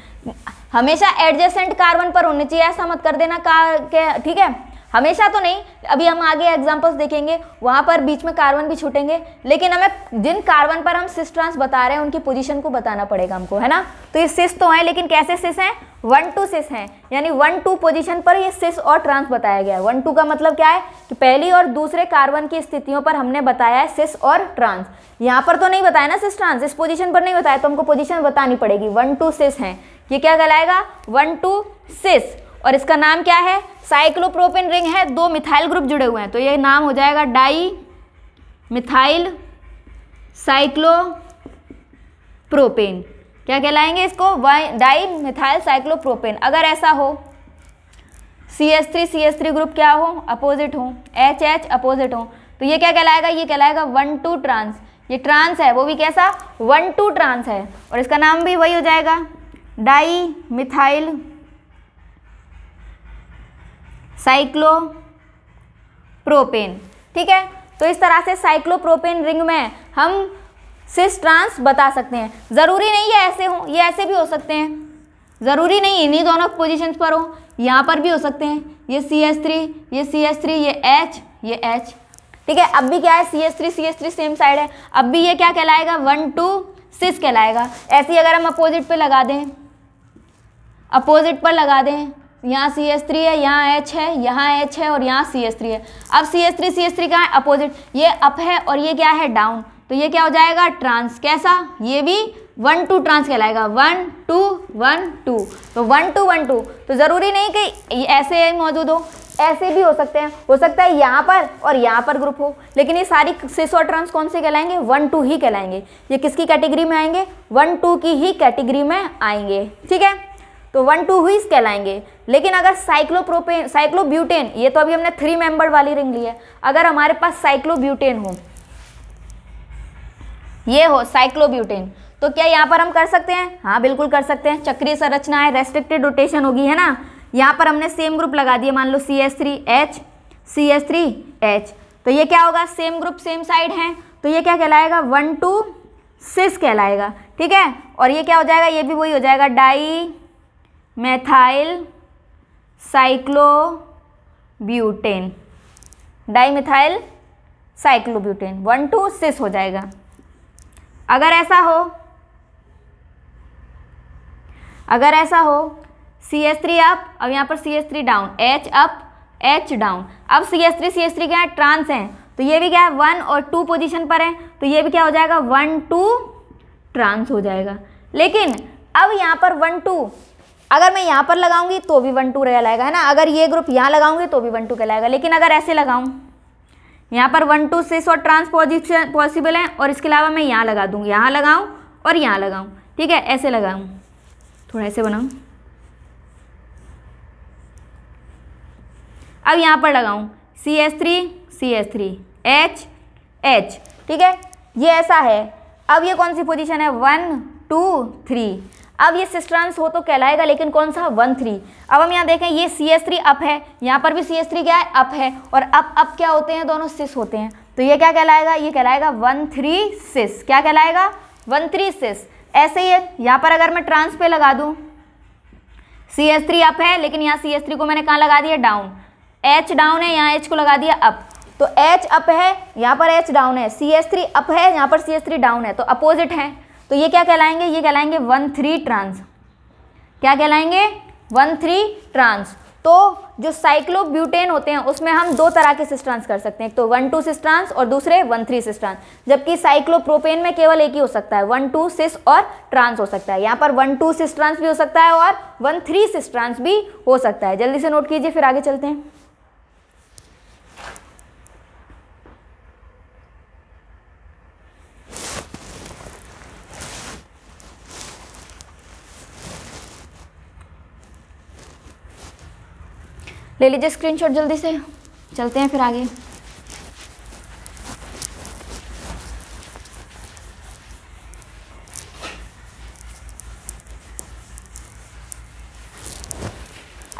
हमेशा एडजेसेंट कार्बन पर होनी चाहिए ऐसा मत कर देना कार के ठीक है हमेशा तो नहीं अभी हम आगे एग्जाम्पल्स देखेंगे वहाँ पर बीच में कार्बन भी छूटेंगे लेकिन हमें जिन कार्बन पर हम सिस ट्रांस बता रहे हैं उनकी पोजीशन को बताना पड़ेगा हमको है ना तो ये सिस तो हैं लेकिन कैसे सिस हैं वन टू सिस हैं यानी वन टू पोजीशन पर ये सिस और ट्रांस बताया गया है वन टू का मतलब क्या है कि पहली और दूसरे कार्बन की स्थितियों पर हमने बताया है सिस और ट्रांस यहाँ पर तो नहीं बताया ना सिस ट्रांस इस पोजिशन पर नहीं बताया तो हमको पोजिशन बतानी पड़ेगी वन टू सिस हैं ये क्या कहलाएगा वन टू सिस और इसका नाम क्या है साइक्लोप्रोपेन रिंग है दो मिथाइल ग्रुप जुड़े हुए हैं तो ये नाम हो जाएगा डाई मिथाइल साइक्लोप्रोपेन क्या कहलाएंगे इसको डाई मिथाइल साइक्लोप्रोपेन अगर ऐसा हो C S three C S three group क्या हो अपोजिट हो एच एच अपोजिट हो तो ये क्या कहलाएगा ये कहलाएगा वन टू ट्रांस ये ट्रांस है वो भी कैसा वन टू ट्रांस है और इसका नाम भी वही हो जाएगा डाई मिथाइल साइक्लो प्रोपेन ठीक है तो इस तरह से साइक्लोप्रोपेन रिंग में हम सिस ट्रांस बता सकते हैं ज़रूरी नहीं है ऐसे हो ये ऐसे भी हो सकते हैं ज़रूरी नहीं इन्हीं दोनों पोजीशंस पर हो यहाँ पर भी हो सकते हैं ये सी एस थ्री ये सी एस थ्री ये एच ये एच ठीक है अब भी क्या है C S three C S three same side है अब भी ये क्या कहलाएगा वन टू सिस कहलाएगा ऐसे ही अगर हम अपोजिट पे लगा दें अपोजिट पर लगा दें यहाँ सी एस थ्री है यहाँ एच है यहाँ एच है और यहाँ सी एस थ्री है अब C S three C S three का है अपोजिट ये अप है और ये क्या है डाउन तो ये क्या हो जाएगा ट्रांस कैसा ये भी वन टू ट्रांस कहलाएगा वन टू वन टू तो वन टू वन टू तो ज़रूरी नहीं कि ऐसे मौजूद हो ऐसे भी हो सकते हैं हो सकता है यहाँ पर और यहाँ पर ग्रुप हो लेकिन ये सारी सिस और ट्रांस कौन से कहलाएंगे वन टू ही कहलाएंगे ये किसकी कैटेगरी में आएंगे वन टू की ही कैटेगरी में आएंगे ठीक है तो वन टू हुई कहलाएंगे लेकिन अगर साइक्लोप्रोपेन साइक्लोब्यूटेन ये तो अभी हमने थ्री मेंबर वाली रिंग ली है अगर हमारे पास साइक्लोब्यूटेन हो ये हो साइक्लोब्यूटेन तो क्या यहाँ पर हम कर सकते हैं हाँ बिल्कुल कर सकते हैं चक्रीय संरचना है रेस्ट्रिक्टेड रोटेशन होगी है ना यहाँ पर हमने सेम ग्रुप लगा दिया मान लो C S three H C S three H तो ये क्या होगा सेम ग्रुप सेम साइड है तो ये क्या कहलाएगा वन टू सिस कहलाएगा ठीक है और ये क्या हो जाएगा ये भी वही हो जाएगा dimethyl cyclobutane dimethyl cyclobutane one two cis हो जाएगा अगर ऐसा हो अगर ऐसा हो सी एस थ्री अप अब यहाँ पर C S three down H up H down अब C S three C S three क्या है ट्रांस हैं तो ये भी क्या है वन और टू पोजीशन पर है तो ये भी क्या हो जाएगा वन टू ट्रांस हो जाएगा लेकिन अब यहाँ पर वन टू अगर मैं यहाँ पर लगाऊंगी तो भी वन टू कहलाएगा है ना अगर ये ग्रुप यहाँ लगाऊंगी तो भी वन टू कहलाएगा लेकिन अगर ऐसे लगाऊँ यहाँ पर वन टू सिक्स और ट्रांसपोजिशन पॉसिबल है और इसके अलावा मैं यहाँ लगा दूँगी यहाँ लगाऊँ और यहाँ लगाऊँ ठीक है ऐसे लगाऊँ थोड़ा ऐसे बनाऊँ अब यहाँ पर लगाऊँ C S three C S three H H ठीक है ये ऐसा है अब ये कौन सी पोजिशन है वन टू थ्री अब ये सिस्ट्रांस हो तो कहलाएगा लेकिन कौन सा वन थ्री अब हम यहाँ देखें ये सी एस थ्री अप है यहाँ पर भी सी एस थ्री क्या है अप है और अप अप क्या होते हैं दोनों सिस होते हैं तो ये क्या कहलाएगा ये कहलाएगा वन थ्री सिस क्या कहलाएगा वन थ्री सिस ऐसे ही है यहाँ पर अगर मैं ट्रांस पे लगा दूँ सी एस थ्री अप है लेकिन यहाँ सी एस थ्री को मैंने कहाँ लगा दिया डाउन एच डाउन है यहाँ एच को लगा दिया अप तो एच अप है यहाँ पर एच डाउन है सी एस थ्री अप है यहाँ पर सी एस थ्री डाउन है तो अपोजिट है तो ये क्या कहलाएंगे ये कहलाएंगे वन थ्री ट्रांस क्या कहलाएंगे वन थ्री ट्रांस तो जो साइक्लोब्यूटेन होते हैं उसमें हम दो तरह के सिस्ट्रांस कर सकते हैं एक तो वन टू सिस्ट्रांस और दूसरे वन थ्री सिस्ट्रांस जबकि साइक्लोप्रोपेन में केवल एक ही हो सकता है वन टू सिस और ट्रांस हो सकता है यहाँ पर वन टू सिस्ट्रांस भी हो सकता है और वन थ्री सिस्ट्रांस भी हो सकता है जल्दी से नोट कीजिए फिर आगे चलते हैं ले लीजिए स्क्रीनशॉट जल्दी से चलते हैं फिर आगे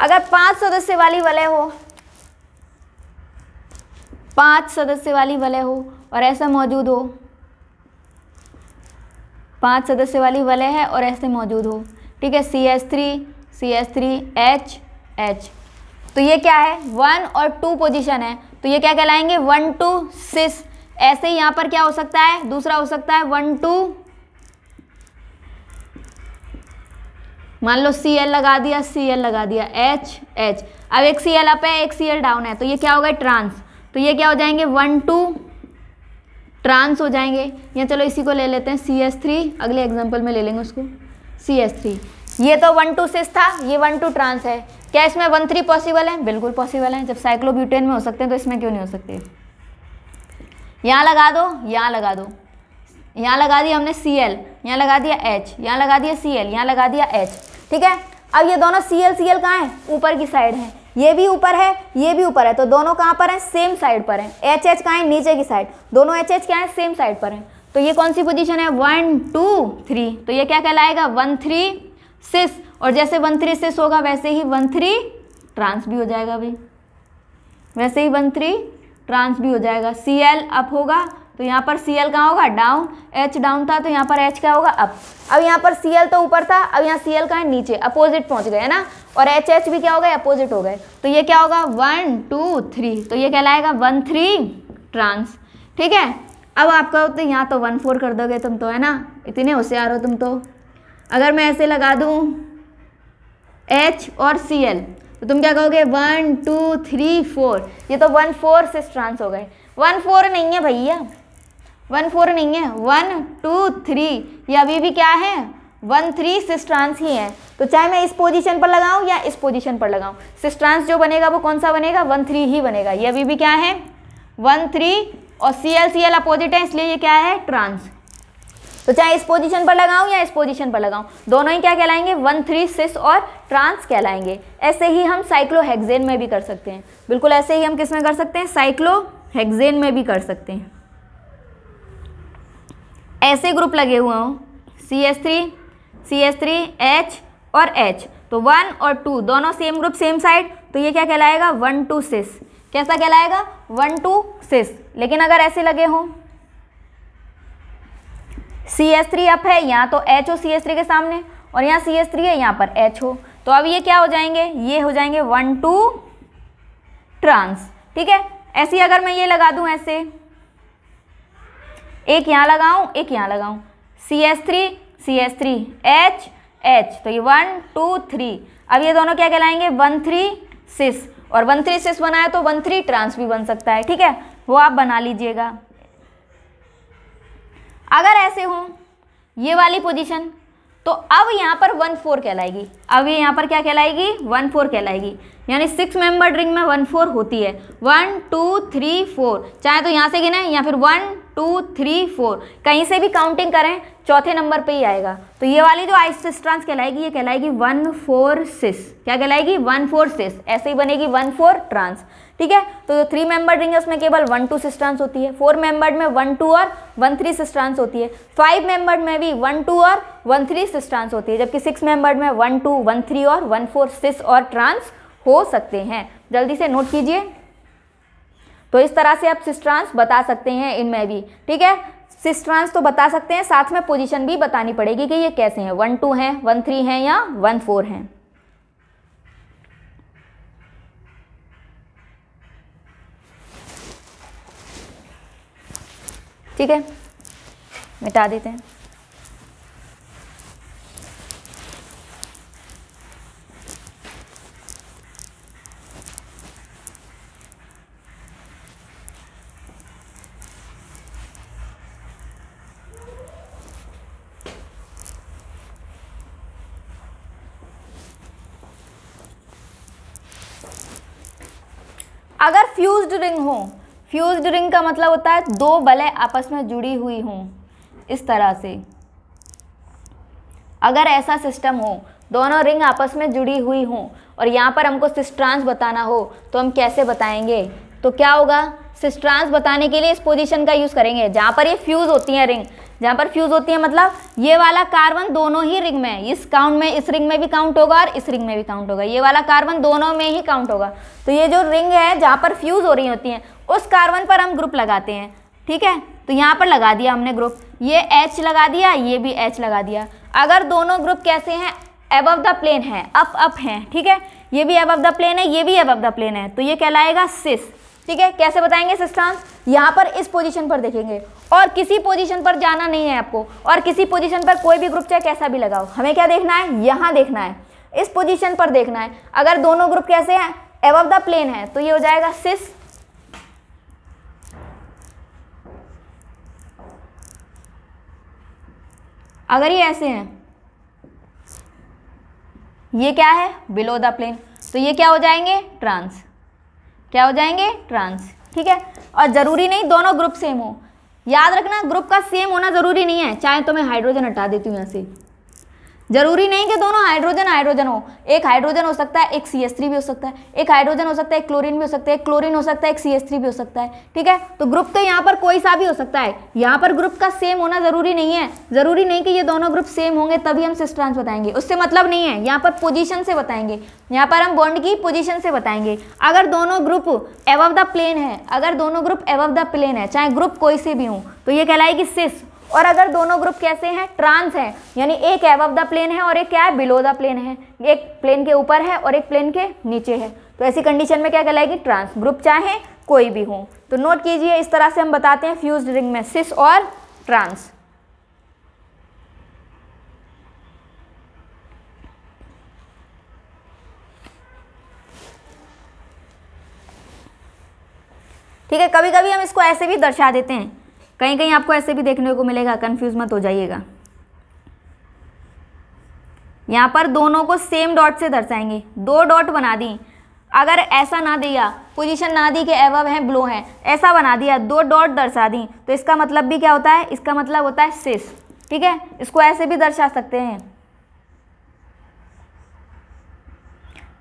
अगर पांच सदस्य वाली वलय हो पांच सदस्य वाली वलय हो और ऐसा मौजूद हो पांच सदस्य वाली वलय है और ऐसे मौजूद हो ठीक है C S three C S three H H तो ये क्या है वन और टू पोजीशन है तो ये क्या कहलाएंगे वन टू सिक्स ऐसे ही पर क्या हो सकता है दूसरा हो सकता है वन टू मान लो सी एल लगा दिया सी एल लगा दिया एच एच अब एक सी एल अप है एक सी एल डाउन है तो ये क्या हो गए ट्रांस तो ये क्या हो जाएंगे वन टू ट्रांस हो जाएंगे या चलो इसी को ले लेते हैं सी एस थ्री अगले एग्जाम्पल में ले लेंगे उसको सी एस थ्री ये तो वन टू सिक्स था ये वन टू ट्रांस है क्या इसमें वन थ्री पॉसिबल है बिल्कुल पॉसिबल है जब साइक्लोब्यूटेन में हो सकते हैं तो इसमें क्यों नहीं हो सकते यहाँ लगा दो यहाँ लगा दो यहाँ लगा दिया हमने सी एल यहाँ लगा दिया एच यहाँ लगा दिया सी एल यहाँ लगा दिया एच ठीक है अब ये दोनों सी एल सी एल कहाँ है ऊपर की साइड है ये भी ऊपर है ये भी ऊपर है तो दोनों कहाँ पर हैं सेम साइड पर हैं एच एच कहाँ है नीचे की साइड दोनों एच एच क्या है सेम साइड पर हैं तो ये कौन सी पोजीशन है वन टू थ्री तो ये क्या कहलाएगा वन थ्री सिस और जैसे वन थ्री सिस होगा वैसे ही वन थ्री ट्रांस भी हो जाएगा भाई वैसे ही वन थ्री ट्रांस भी हो जाएगा सी एल अप होगा तो यहाँ पर सी एल कहाँ होगा डाउन एच डाउन था तो यहाँ पर एच क्या होगा अप अब यहाँ पर सी एल तो ऊपर था अब यहाँ सी एल कहाँ है नीचे अपोजिट पहुँच गए है ना और एच एच भी क्या हो गए अपोजिट हो गए तो ये क्या होगा वन टू थ्री तो ये कहलाएगा वन थ्री ट्रांस ठीक है अब आपका तो यहाँ तो वन फोर कर दोगे तुम तो है ना इतने होशियार हो तुम तो अगर मैं ऐसे लगा दूँ एच और सी एल तो तुम क्या कहोगे वन टू थ्री फोर ये तो वन फोर सिस्ट्रांस हो गए वन फोर नहीं है भैया वन फोर नहीं है वन टू थ्री ये अभी भी क्या है वन थ्री सिस्ट्रांस ही है तो चाहे मैं इस पोजीशन पर लगाऊं या इस पोजीशन पर लगाऊं सिस्ट्रांस जो बनेगा वो कौन सा बनेगा वन थ्री ही बनेगा ये अभी भी क्या है वन थ्री और C L C L opposite है इसलिए ये क्या है ट्रांस तो चाहे इस पोजीशन पर लगाऊं या इस पोजीशन पर लगाऊं दोनों ही क्या कहलाएंगे वन थ्री सिस और ट्रांस कहलाएंगे ऐसे ही हम हैगजेन में भी कर सकते हैं बिल्कुल ऐसे ही हम किस में कर सकते हैं हैगजेन में भी कर सकते हैं ऐसे ग्रुप लगे हुए हों C S three C S three H और एच तो वन और टू दोनों सेम ग्रुप सेम साइड तो ये क्या कहलाएगा वन टू सिस कैसा कहलाएगा वन टू सिस लेकिन अगर ऐसे लगे हों सी एस थ्री अप है यहाँ तो एच हो सी एस थ्री के सामने और यहाँ सी एस थ्री है यहाँ पर एच हो तो अब ये क्या हो जाएंगे ये हो जाएंगे वन टू ट्रांस ठीक है ऐसे अगर मैं ये लगा दूँ ऐसे एक यहाँ लगाऊँ एक यहाँ लगाऊँ C S three C S three H H तो ये वन टू थ्री अब ये दोनों क्या कहलाएंगे वन थ्री सिस और वन थ्री सिस बनाए तो वन थ्री ट्रांस भी बन सकता है ठीक है वो आप बना लीजिएगा अगर ऐसे हों ये वाली पोजीशन तो अब यहाँ पर वन फोर कहलाएगी अब ये यहाँ पर क्या कहलाएगी वन फोर कहलाएगी यानी सिक्स मेंबर रिंग में वन फोर होती है वन टू थ्री फोर चाहे तो यहाँ से गिने या फिर वन टू थ्री फोर कहीं से भी काउंटिंग करें चौथे नंबर पे ही आएगा तो ये वाली जो ट्रांस कहलाएगी ये कहलाएगी वन फोर सिस क्या कहलाएगी वन फोर सिस ऐसे ही बनेगी वन फोर ट्रांस ठीक है तो जो थ्री मेंबर्ड रिंग है उसमें केवल वन टू सिस्टांस होती है फोर मेंबर्ड में वन टू और वन थ्री सिस्टांस होती है फाइव मेंबर्ड में भी वन टू और वन थ्री सिस्टांस होती है जबकि सिक्स मेंबर्ड में वन टू वन थ्री और वन फोर सिस और ट्रांस हो सकते हैं जल्दी से नोट कीजिए तो इस तरह से आप सिस्ट्रांस बता सकते हैं इनमें भी ठीक है सिस्ट्रांस तो बता सकते हैं साथ में पोजीशन भी बतानी पड़ेगी कि ये कैसे हैं वन टू हैं वन थ्री हैं या वन फोर हैं ठीक है मिटा देते हैं अगर फ्यूज्ड रिंग हो फ्यूज रिंग का मतलब होता है दो बलें आपस में जुड़ी हुई हों इस तरह से अगर ऐसा सिस्टम हो दोनों रिंग आपस में जुड़ी हुई हों और यहाँ पर हमको सिस्ट्रांस बताना हो तो हम कैसे बताएंगे तो क्या होगा सिस्ट्रांस बताने के लिए इस पोजीशन का यूज़ करेंगे जहाँ पर ये फ्यूज़ होती हैं रिंग जहाँ पर फ्यूज़ होती है मतलब ये वाला कार्बन दोनों ही रिंग में है इस काउंट में इस रिंग में भी काउंट होगा और इस रिंग में भी काउंट होगा ये वाला कार्बन दोनों में ही काउंट होगा तो ये जो रिंग है जहाँ पर फ्यूज़ हो रही होती हैं उस कार्बन पर हम ग्रुप लगाते हैं ठीक है तो यहाँ पर लगा दिया हमने ग्रुप ये एच लगा दिया ये भी एच लगा दिया अगर दोनों ग्रुप कैसे हैं एबव द प्लेन है अप अप हैं ठीक है ये भी एबव द प्लेन है ये भी एबव द प्लेन है तो ये कहलाएगा सिस ठीक है कैसे बताएंगे सिस्टांस यहाँ पर इस पोजीशन पर देखेंगे और किसी पोजीशन पर जाना नहीं है आपको और किसी पोजीशन पर कोई भी ग्रुप चाहे कैसा भी लगाओ हमें क्या देखना है यहाँ देखना है इस पोजीशन पर देखना है अगर दोनों ग्रुप कैसे हैं एव द प्लेन है तो ये हो जाएगा सिस अगर ये ऐसे हैं ये क्या है बिलो द प्लेन तो ये क्या हो जाएंगे ट्रांस क्या हो जाएंगे ट्रांस ठीक है और ज़रूरी नहीं दोनों ग्रुप सेम हो याद रखना ग्रुप का सेम होना ज़रूरी नहीं है चाहे तो मैं हाइड्रोजन हटा देती हूँ यहाँ से जरूरी नहीं कि दोनों हाइड्रोजन हाइड्रोजन हो एक हाइड्रोजन हो सकता है एक सी एस थ्री भी हो सकता है एक हाइड्रोजन हो सकता है एक क्लोरीन भी हो सकता है एक क्लोरीन हो सकता है एक सी एस थ्री भी हो सकता है ठीक है तो ग्रुप तो यहाँ पर कोई सा भी हो सकता है यहाँ पर ग्रुप का सेम होना जरूरी नहीं है जरूरी नहीं कि ये दोनों ग्रुप सेम होंगे तभी हम सिस्ट्रांस बताएंगे उससे मतलब नहीं है यहाँ पर पोजिशन से बताएंगे यहाँ पर हम बॉन्ड की पोजिशन से बताएंगे अगर दोनों ग्रुप एव द प्लेन है अगर दोनों ग्रुप एव द प्लेन है चाहे ग्रुप कोई से भी हो तो ये कहलाएगी सिस्ट और अगर दोनों ग्रुप कैसे हैं ट्रांस हैं यानी एक एबव द प्लेन है और एक क्या है बिलो द प्लेन है एक प्लेन के ऊपर है और एक प्लेन के नीचे है तो ऐसी कंडीशन में क्या कहलाएगी ट्रांस ग्रुप चाहे कोई भी हो तो नोट कीजिए इस तरह से हम बताते हैं फ्यूज रिंग में सिस और ट्रांस ठीक है कभी कभी हम इसको ऐसे भी दर्शा देते हैं कहीं कहीं आपको ऐसे भी देखने को मिलेगा कन्फ्यूज मत हो जाइएगा यहां पर दोनों को सेम डॉट से दर्शाएंगे दो डॉट बना दी अगर ऐसा ना दिया पोजीशन ना दी कि एवब है ब्लो है ऐसा बना दिया दो डॉट दर्शा दी तो इसका मतलब भी क्या होता है इसका मतलब होता है सिस ठीक है इसको ऐसे भी दर्शा सकते हैं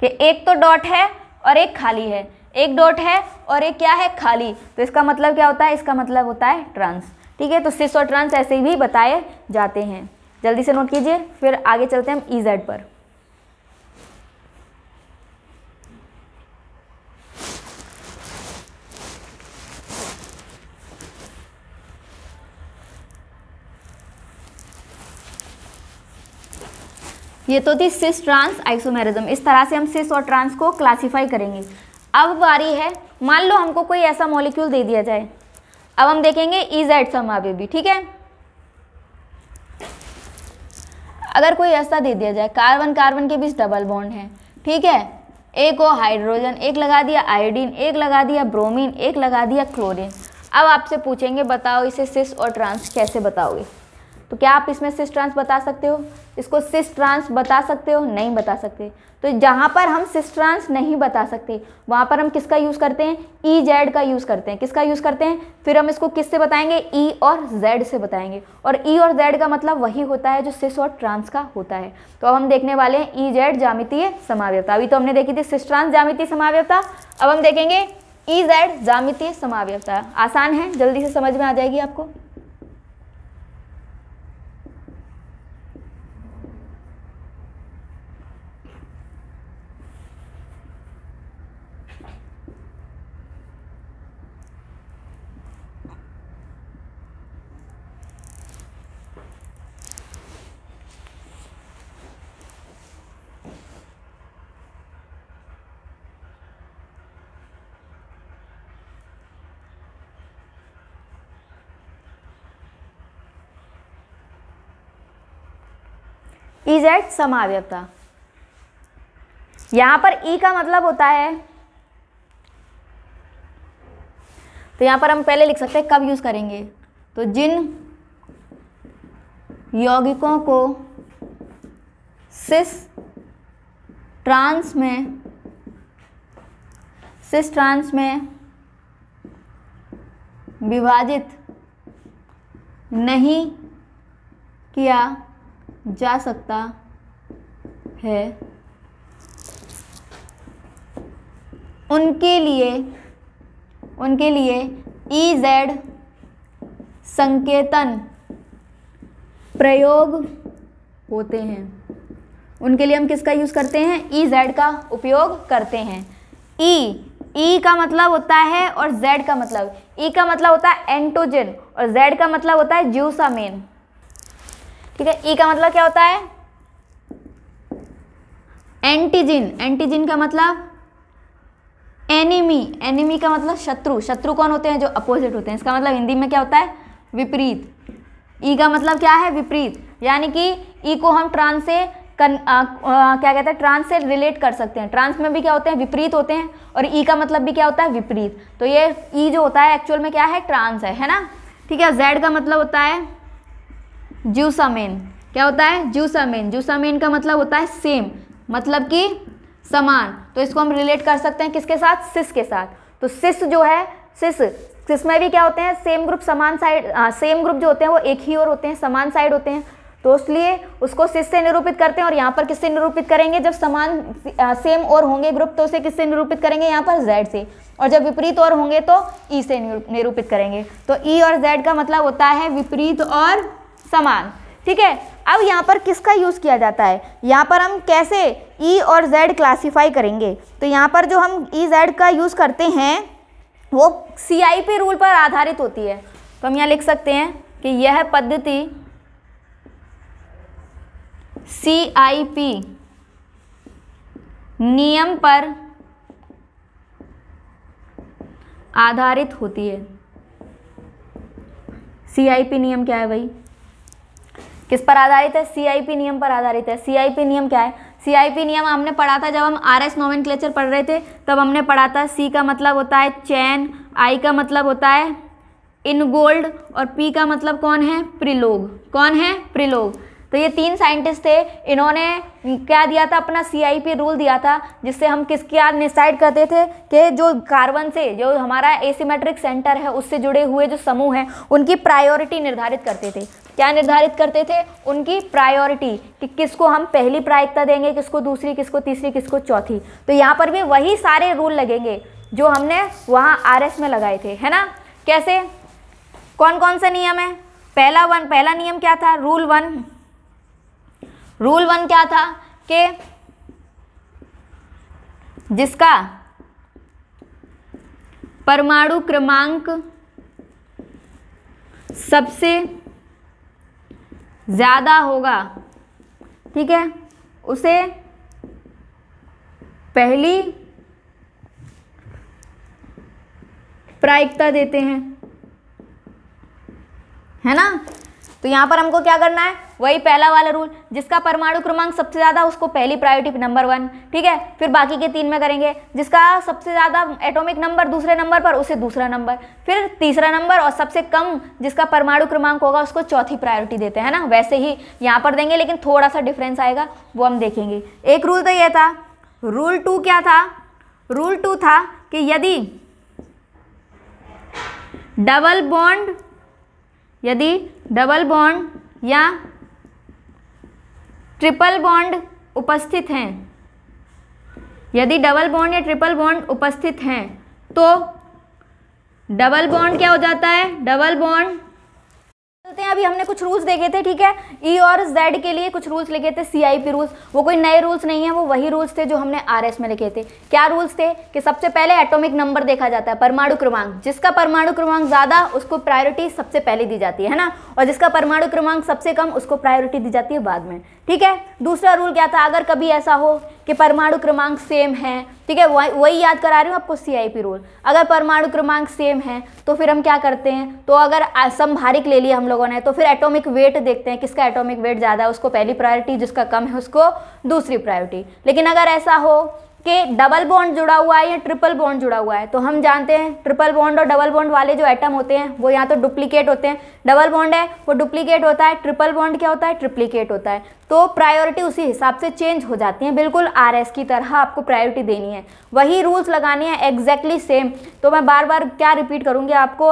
कि एक तो डॉट है और एक खाली है एक डॉट है और एक क्या है खाली तो इसका मतलब क्या होता है इसका मतलब होता है ट्रांस ठीक है तो सिस और ट्रांस ऐसे भी बताए जाते हैं जल्दी से नोट कीजिए फिर आगे चलते हैं हम ई e पर ये तो थी सिस ट्रांस आइसोमेरिज्म इस तरह से हम सिस और ट्रांस को क्लासिफाई करेंगे अब बारी है मान लो हमको कोई ऐसा मॉलिक्यूल दे दिया जाए अब हम देखेंगे ईजेड e समावे भी ठीक है अगर कोई ऐसा दे दिया जाए कार्बन कार्बन के बीच डबल बॉन्ड है ठीक है एक हो हाइड्रोजन एक लगा दिया आयोडीन एक लगा दिया ब्रोमीन एक लगा दिया क्लोरीन अब आपसे पूछेंगे बताओ इसे सिस और ट्रांस कैसे बताओगे तो क्या आप इसमें सिस ट्रांस बता सकते हो इसको सिस ट्रांस बता सकते हो नहीं बता सकते तो जहाँ पर हम सिस ट्रांस नहीं बता सकते वहाँ पर हम किसका यूज़ करते हैं ई e जेड का यूज़ करते हैं किसका यूज़ करते हैं फिर हम इसको किससे बताएंगे ई e और जेड से बताएंगे और ई e और जेड का मतलब वही होता है जो सिस और ट्रांस का होता है तो अब हम देखने वाले हैं ई e, जेड जामितीय समावयवता अभी तो हमने देखी थी सिस ट्रांस जामितीय समावयवता अब हम देखेंगे ई e, जेड जामितीय समावयवता आसान है जल्दी से समझ में आ जाएगी आपको ई जेड समावयवता यहां पर ई e का मतलब होता है तो यहां पर हम पहले लिख सकते हैं कब यूज़ करेंगे तो जिन यौगिकों को सिस ट्रांस में सिस ट्रांस में विभाजित नहीं किया जा सकता है उनके लिए उनके लिए ई e जेड संकेतन प्रयोग होते हैं उनके लिए हम किसका यूज़ करते हैं ई e जेड का उपयोग करते हैं ई e, ई का मतलब होता है और जेड का मतलब ई का मतलब होता है एंटोजन और जेड का मतलब होता है ज्यूसामेन ठीक है ई e का मतलब क्या होता है एंटीजिन एंटीजिन का मतलब एनिमी एनिमी का मतलब शत्रु शत्रु कौन होते हैं जो अपोजिट होते हैं इसका मतलब हिंदी में क्या होता है विपरीत ई e का मतलब क्या है विपरीत यानी कि ई e को हम ट्रांस से कन, आ, आ, क्या कहते हैं ट्रांस से रिलेट कर सकते हैं ट्रांस में भी क्या होते हैं विपरीत होते हैं और ई का मतलब भी क्या होता है विपरीत तो ये ई जो होता है एक्चुअल में क्या है ट्रांस है है ना ठीक है जेड का मतलब होता है जूसामेन क्या होता है जूसामेन जूसामेन का मतलब होता है सेम मतलब कि समान तो इसको हम रिलेट कर सकते हैं किसके साथ सिस के साथ तो सिस जो है सिस सिस में भी क्या होते हैं सेम ग्रुप समान साइड सेम ग्रुप जो होते हैं वो एक ही और होते हैं समान साइड होते हैं तो इसलिए उसको सिस से निरूपित करते हैं और यहाँ पर किससे निरूपित करेंगे जब समान आ, सेम और होंगे ग्रुप तो उसे किससे निरूपित करेंगे यहाँ पर जेड से और जब विपरीत और होंगे तो ई e से निरूपित करेंगे तो ई e और जेड का मतलब होता है विपरीत और समान ठीक है अब यहाँ पर किसका यूज़ किया जाता है यहाँ पर हम कैसे ई e और जेड क्लासीफाई करेंगे तो यहाँ पर जो हम ई e जेड का यूज़ करते हैं वो सी आई पी रूल पर आधारित होती है तो हम यहाँ लिख सकते हैं कि यह पद्धति सी आई पी नियम पर आधारित होती है सी आई पी नियम क्या है भाई किस पर आधारित है सीआईपी नियम पर आधारित है सीआईपी नियम क्या है सीआईपी नियम हमने पढ़ा था जब हम आर एस नोमेनक्लेचर पढ़ रहे थे तब हमने पढ़ा था सी का मतलब होता है चैन आई का मतलब होता है इन गोल्ड और पी का मतलब कौन है प्रिलोग कौन है प्रिलोग तो ये तीन साइंटिस्ट थे इन्होंने क्या दिया था अपना सी रूल दिया था जिससे हम किस क्या डिसाइड करते थे कि जो कार्बन से जो हमारा एसीमेट्रिक सेंटर है उससे जुड़े हुए जो समूह हैं उनकी प्रायोरिटी निर्धारित करते थे क्या निर्धारित करते थे उनकी प्रायोरिटी कि किसको हम पहली प्रायिकता देंगे किसको दूसरी किसको तीसरी किसको चौथी तो यहाँ पर भी वही सारे रूल लगेंगे जो हमने वहाँ आर में लगाए थे है ना कैसे कौन कौन से नियम है पहला वन पहला नियम क्या था रूल वन रूल वन क्या था कि जिसका परमाणु क्रमांक सबसे ज़्यादा होगा ठीक है उसे पहली प्रायिकता देते हैं है ना तो यहाँ पर हमको क्या करना है वही पहला वाला रूल जिसका परमाणु क्रमांक सबसे ज़्यादा उसको पहली प्रायोरिटी नंबर वन ठीक है फिर बाकी के तीन में करेंगे जिसका सबसे ज़्यादा एटॉमिक नंबर दूसरे नंबर पर उसे दूसरा नंबर फिर तीसरा नंबर और सबसे कम जिसका परमाणु क्रमांक होगा उसको चौथी प्रायोरिटी देते हैं ना वैसे ही यहाँ पर देंगे लेकिन थोड़ा सा डिफरेंस आएगा वो हम देखेंगे एक रूल तो यह था रूल टू क्या था रूल टू था कि यदि डबल बॉन्ड यदि डबल बॉन्ड या ट्रिपल बॉन्ड उपस्थित हैं यदि डबल बॉन्ड या ट्रिपल बॉन्ड उपस्थित हैं तो डबल बॉन्ड क्या हो जाता है डबल बॉन्ड चलते हैं अभी हमने कुछ रूल्स देखे थे ठीक है ई e और जेड के लिए कुछ रूल्स लिखे थे सी आई पी रूल्स वो कोई नए रूल्स नहीं है वो वही रूल्स थे जो हमने आर एस में लिखे थे क्या रूल्स थे कि सबसे पहले एटॉमिक नंबर देखा जाता है परमाणु क्रमांक जिसका परमाणु क्रमांक ज़्यादा उसको प्रायोरिटी सबसे पहले दी जाती है ना और जिसका परमाणु क्रमांक सबसे कम उसको प्रायोरिटी दी जाती है बाद में ठीक है दूसरा रूल क्या था अगर कभी ऐसा हो कि परमाणु क्रमांक सेम है ठीक है वही वही याद करा रही हूँ आपको सीआईपी रूल अगर परमाणु क्रमांक सेम है तो फिर हम क्या करते हैं तो अगर संभारिक ले लिया हम लोगों ने तो फिर एटॉमिक वेट देखते हैं किसका एटॉमिक वेट ज़्यादा है उसको पहली प्रायोरिटी जिसका कम है उसको दूसरी प्रायोरिटी लेकिन अगर ऐसा हो कि डबल बॉन्ड जुड़ा हुआ है या ट्रिपल बॉन्ड जुड़ा हुआ है तो हम जानते हैं ट्रिपल बॉन्ड और डबल बॉन्ड वाले जो एटम होते हैं वो या तो डुप्लीकेट होते हैं डबल बॉन्ड है वो डुप्लीकेट होता है ट्रिपल बॉन्ड क्या होता है ट्रिप्लीकेट होता है तो प्रायोरिटी उसी हिसाब से चेंज हो जाती है बिल्कुल आर की तरह आपको प्रायोरिटी देनी है वही रूल्स लगाने हैं एग्जैक्टली सेम तो मैं बार बार क्या रिपीट करूँगी आपको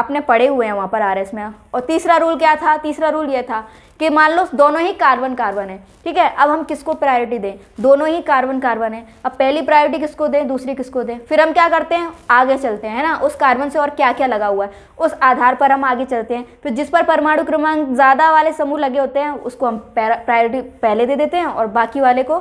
आपने पढ़े हुए हैं वहाँ पर आर में और तीसरा रूल क्या था तीसरा रूल ये था कि मान लो दोनों ही कार्बन कार्बन है ठीक है अब हम किसको प्रायोरिटी दें दोनों ही कार्बन कार्बन है अब पहली प्रायोरिटी किसको दें दूसरी किसको दें फिर हम क्या करते हैं आगे चलते हैं ना उस कार्बन से और क्या क्या लगा हुआ है उस आधार पर हम आगे चलते हैं फिर जिस पर परमाणु क्रमांक ज़्यादा वाले समूह लगे होते हैं उसको हम प्रायोरिटी प्रायोरिटी पहले दे देते हैं और बाकी वाले को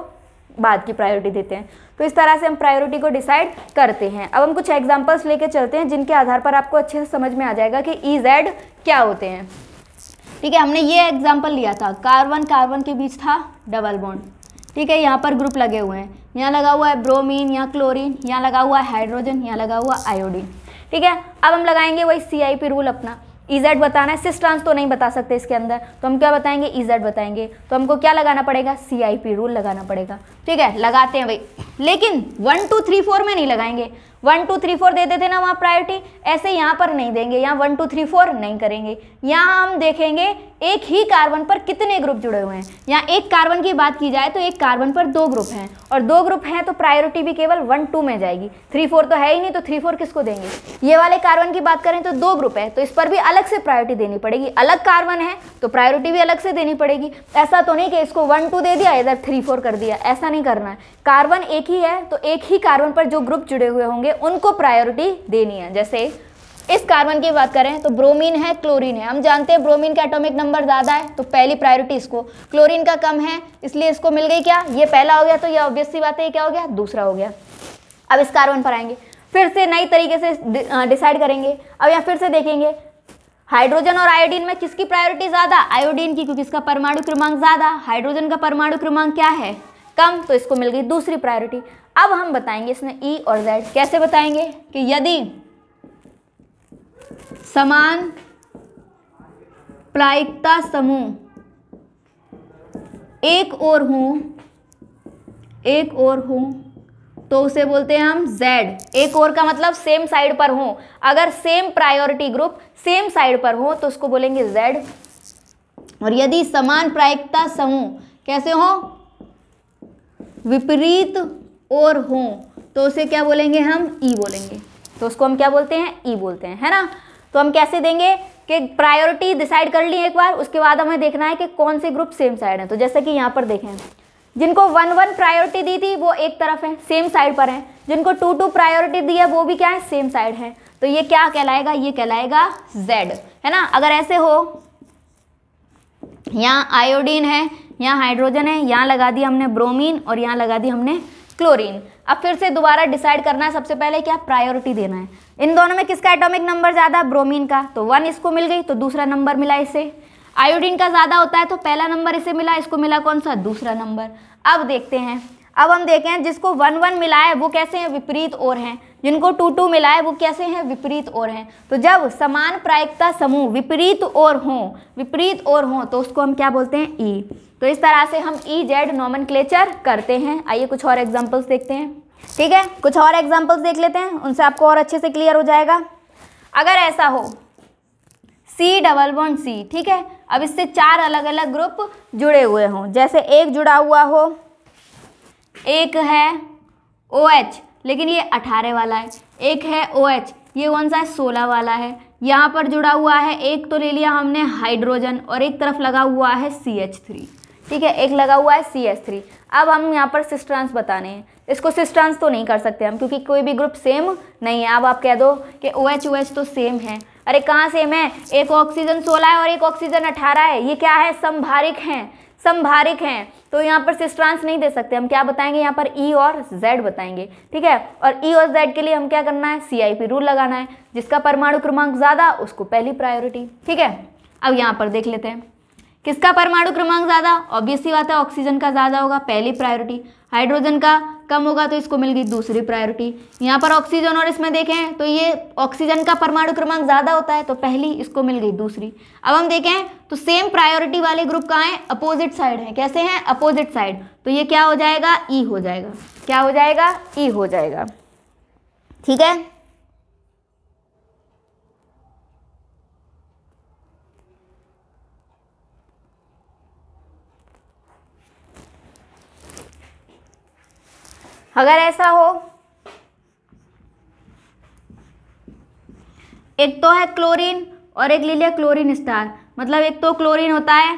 बाद की प्रायोरिटी देते हैं तो इस तरह से हम प्रायोरिटी को डिसाइड करते हैं अब हम कुछ एग्जाम्पल्स लेके चलते हैं जिनके आधार पर आपको अच्छे से समझ में आ जाएगा कि ई e जेड क्या होते हैं ठीक है हमने ये एग्जाम्पल लिया था कार्बन कार्बन के बीच था डबल बॉन्ड ठीक है यहाँ पर ग्रुप लगे हुए हैं यहाँ लगा हुआ है ब्रोमीन यहाँ क्लोरीन यहाँ लगा हुआ है हाइड्रोजन यहाँ लगा हुआ आयोडीन ठीक है अब हम लगाएंगे वही सी आई पी रूल अपना ईजेड e बताना है सिस तो नहीं बता सकते इसके अंदर तो हम क्या बताएंगे ईजेड e बताएंगे तो हमको क्या लगाना पड़ेगा सी आई पी रूल लगाना पड़ेगा ठीक है लगाते हैं भाई लेकिन वन टू थ्री फोर में नहीं लगाएंगे वन टू थ्री फोर दे देते ना वहाँ प्रायोरिटी ऐसे यहाँ पर नहीं देंगे यहाँ वन टू थ्री फोर नहीं करेंगे यहाँ हम देखेंगे एक ही कार्बन पर कितने ग्रुप जुड़े हुए हैं यहाँ एक कार्बन की बात की जाए तो एक कार्बन पर दो ग्रुप हैं और दो ग्रुप हैं तो प्रायोरिटी भी केवल वन टू में जाएगी थ्री फोर तो है ही नहीं तो थ्री फोर किसको देंगे ये वाले कार्बन की बात करें तो दो ग्रुप है तो इस पर भी अलग से प्रायोरिटी देनी पड़ेगी अलग कार्बन है तो प्रायोरिटी भी अलग से देनी पड़ेगी ऐसा तो नहीं कि इसको वन टू दे दिया इधर थ्री फोर कर दिया ऐसा नहीं नहीं करना है कार्बन एक ही है तो एक ही कार्बन पर जो ग्रुप जुड़े हुए होंगे उनको प्रायोरिटी देनी है जैसे इस कार्बन की बात करें तो ब्रोमीन है क्लोरीन है हम जानते हैं ब्रोमीन का एटॉमिक नंबर ज़्यादा है तो पहली प्रायोरिटी इसको क्लोरीन का कम है इसलिए इसको मिल गई क्या ये पहला हो गया तो ये ऑब्वियस सी बात है ये क्या हो गया दूसरा हो गया अब इस कार्बन पर आएंगे फिर से नई तरीके से डिसाइड करेंगे अब यहाँ फिर से देखेंगे हाइड्रोजन और आयोडीन में किसकी प्रायोरिटी ज़्यादा आयोडीन की क्योंकि इसका परमाणु क्रमांक ज़्यादा हाइड्रोजन का परमाणु क्रमांक क्या है कम तो इसको मिल गई दूसरी प्रायोरिटी अब हम बताएंगे इसमें ई e और जेड कैसे बताएंगे कि यदि समान प्रायिकता समूह एक और हो एक और हो तो उसे बोलते हैं हम Z एक और का मतलब सेम साइड पर हो अगर same priority group same side पर हो तो उसको बोलेंगे Z और यदि समान प्रायिकता समूह कैसे हो विपरीत और हों तो उसे क्या बोलेंगे हम ई बोलेंगे तो उसको हम क्या बोलते हैं ई बोलते हैं है ना तो हम कैसे देंगे कि प्रायोरिटी डिसाइड कर ली एक बार उसके बाद हमें देखना है कि कौन से ग्रुप सेम साइड हैं तो जैसे कि यहाँ पर देखें जिनको वन वन प्रायोरिटी दी थी वो एक तरफ है सेम साइड पर हैं जिनको टू टू प्रायोरिटी दी है वो भी क्या है सेम साइड है तो ये क्या कहलाएगा ये कहलाएगा जेड है ना अगर ऐसे हो यहाँ आयोडीन है यहाँ हाइड्रोजन है यहाँ लगा दी हमने ब्रोमीन और यहाँ लगा दी हमने क्लोरीन अब फिर से दोबारा डिसाइड करना है सबसे पहले क्या प्रायोरिटी देना है इन दोनों में किसका एटॉमिक नंबर ज़्यादा ब्रोमीन का तो वन इसको मिल गई तो दूसरा नंबर मिला इसे आयोडीन का ज़्यादा होता है तो पहला नंबर इसे मिला इसको मिला कौन सा दूसरा नंबर अब देखते हैं अब हम देखें जिसको वन वन मिला है वो कैसे हैं विपरीत और हैं जिनको टू टू मिला है वो कैसे हैं विपरीत और हैं तो जब समान प्रायिकता समूह विपरीत और हों विपरीत और हों तो उसको हम क्या बोलते हैं ई e. तो इस तरह से हम ई जेड नॉमन करते हैं आइए कुछ और एग्जाम्पल्स देखते हैं ठीक है कुछ और एग्जाम्पल्स देख लेते हैं उनसे आपको और अच्छे से क्लियर हो जाएगा अगर ऐसा हो सी डबल वन सी ठीक है अब इससे चार अलग अलग ग्रुप जुड़े हुए हों जैसे एक जुड़ा हुआ हो एक है ओ OH, एच लेकिन ये अठारह वाला है एक है ओ OH, ये कौन सा है सोलह वाला है यहाँ पर जुड़ा हुआ है एक तो ले लिया हमने हाइड्रोजन और एक तरफ लगा हुआ है सी एच थ्री ठीक है एक लगा हुआ है सी एच थ्री अब हम यहाँ पर सिस्ट्रांस बताने हैं इसको सिस्ट्रांस तो नहीं कर सकते हम क्योंकि कोई भी ग्रुप सेम नहीं है अब आप कह दो कि ओ एच ओ एच तो सेम है अरे कहाँ सेम है एक ऑक्सीजन सोलह है और एक ऑक्सीजन अठारह है ये क्या है संभारिक हैं संभारिक हैं तो यहाँ पर सिस्ट्रांस नहीं दे सकते हम क्या बताएंगे यहाँ पर ई e और जेड बताएंगे ठीक है और ई e और जेड के लिए हम क्या करना है सी आई पी रूल लगाना है जिसका परमाणु क्रमांक ज़्यादा उसको पहली प्रायोरिटी ठीक है अब यहाँ पर देख लेते हैं किसका परमाणु क्रमांक ज़्यादा ऑब्वियसली बात है ऑक्सीजन का ज़्यादा होगा पहली प्रायोरिटी हाइड्रोजन का कम होगा तो इसको मिल गई दूसरी प्रायोरिटी यहाँ पर ऑक्सीजन और इसमें देखें तो ये ऑक्सीजन का परमाणु क्रमांक ज़्यादा होता है तो पहली इसको मिल गई दूसरी अब हम देखें तो सेम प्रायोरिटी वाले ग्रुप कहाँ हैं अपोजिट साइड हैं कैसे हैं अपोजिट साइड तो ये क्या हो जाएगा ई e हो जाएगा क्या हो जाएगा ई e हो जाएगा ठीक है अगर ऐसा हो एक तो है क्लोरीन और एक ले लिया क्लोरीन स्टार मतलब एक तो क्लोरीन होता है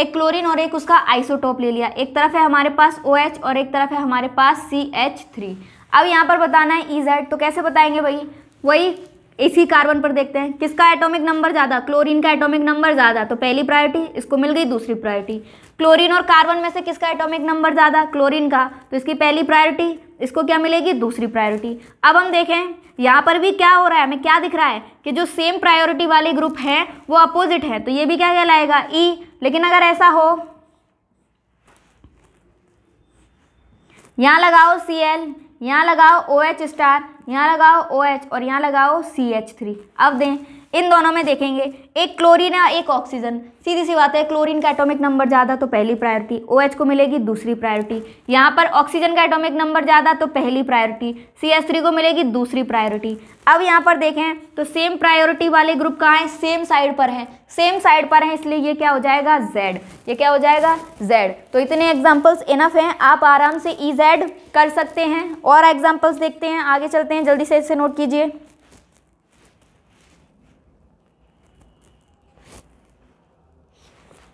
एक क्लोरीन और एक उसका आइसोटोप ले लिया एक तरफ है हमारे पास ओ OH और एक तरफ है हमारे पास सी एच थ्री अब यहाँ पर बताना है ई e जेड तो कैसे बताएंगे भाई वही इसी कार्बन पर देखते हैं किसका एटॉमिक नंबर ज़्यादा क्लोरीन का एटॉमिक नंबर ज़्यादा तो पहली प्रायोरिटी इसको मिल गई दूसरी प्रायोरिटी क्लोरीन और कार्बन में से किसका एटॉमिक नंबर ज़्यादा क्लोरीन का तो इसकी पहली प्रायोरिटी इसको क्या मिलेगी दूसरी प्रायोरिटी अब हम देखें यहाँ पर भी क्या हो रहा है हमें क्या दिख रहा है कि जो सेम प्रायोरिटी वाले ग्रुप हैं वो अपोजिट हैं तो ये भी क्या कहलाएगा ई e। लेकिन अगर ऐसा हो यहाँ लगाओ सी एल यहाँ लगाओ ओ एच स्टार यहाँ लगाओ ओ एच और यहाँ लगाओ सी एच थ्री अब दें इन दोनों में देखेंगे एक क्लोरीन या एक ऑक्सीजन सीधी सी बात है क्लोरीन का एटॉमिक नंबर ज़्यादा तो पहली प्रायोरिटी ओ OH को मिलेगी दूसरी प्रायोरिटी यहाँ पर ऑक्सीजन का एटॉमिक नंबर ज़्यादा तो पहली प्रायोरिटी सी एस थ्री को मिलेगी दूसरी प्रायोरिटी अब यहाँ पर देखें तो सेम प्रायोरिटी वाले ग्रुप कहाँ हैं सेम साइड पर हैं सेम साइड पर हैं इसलिए ये क्या हो जाएगा जेड ये क्या हो जाएगा जेड तो इतने एग्जाम्पल्स इनफ हैं आप आराम से ई e जेड कर सकते हैं और एग्जाम्पल्स देखते हैं आगे चलते हैं जल्दी से इसे नोट कीजिए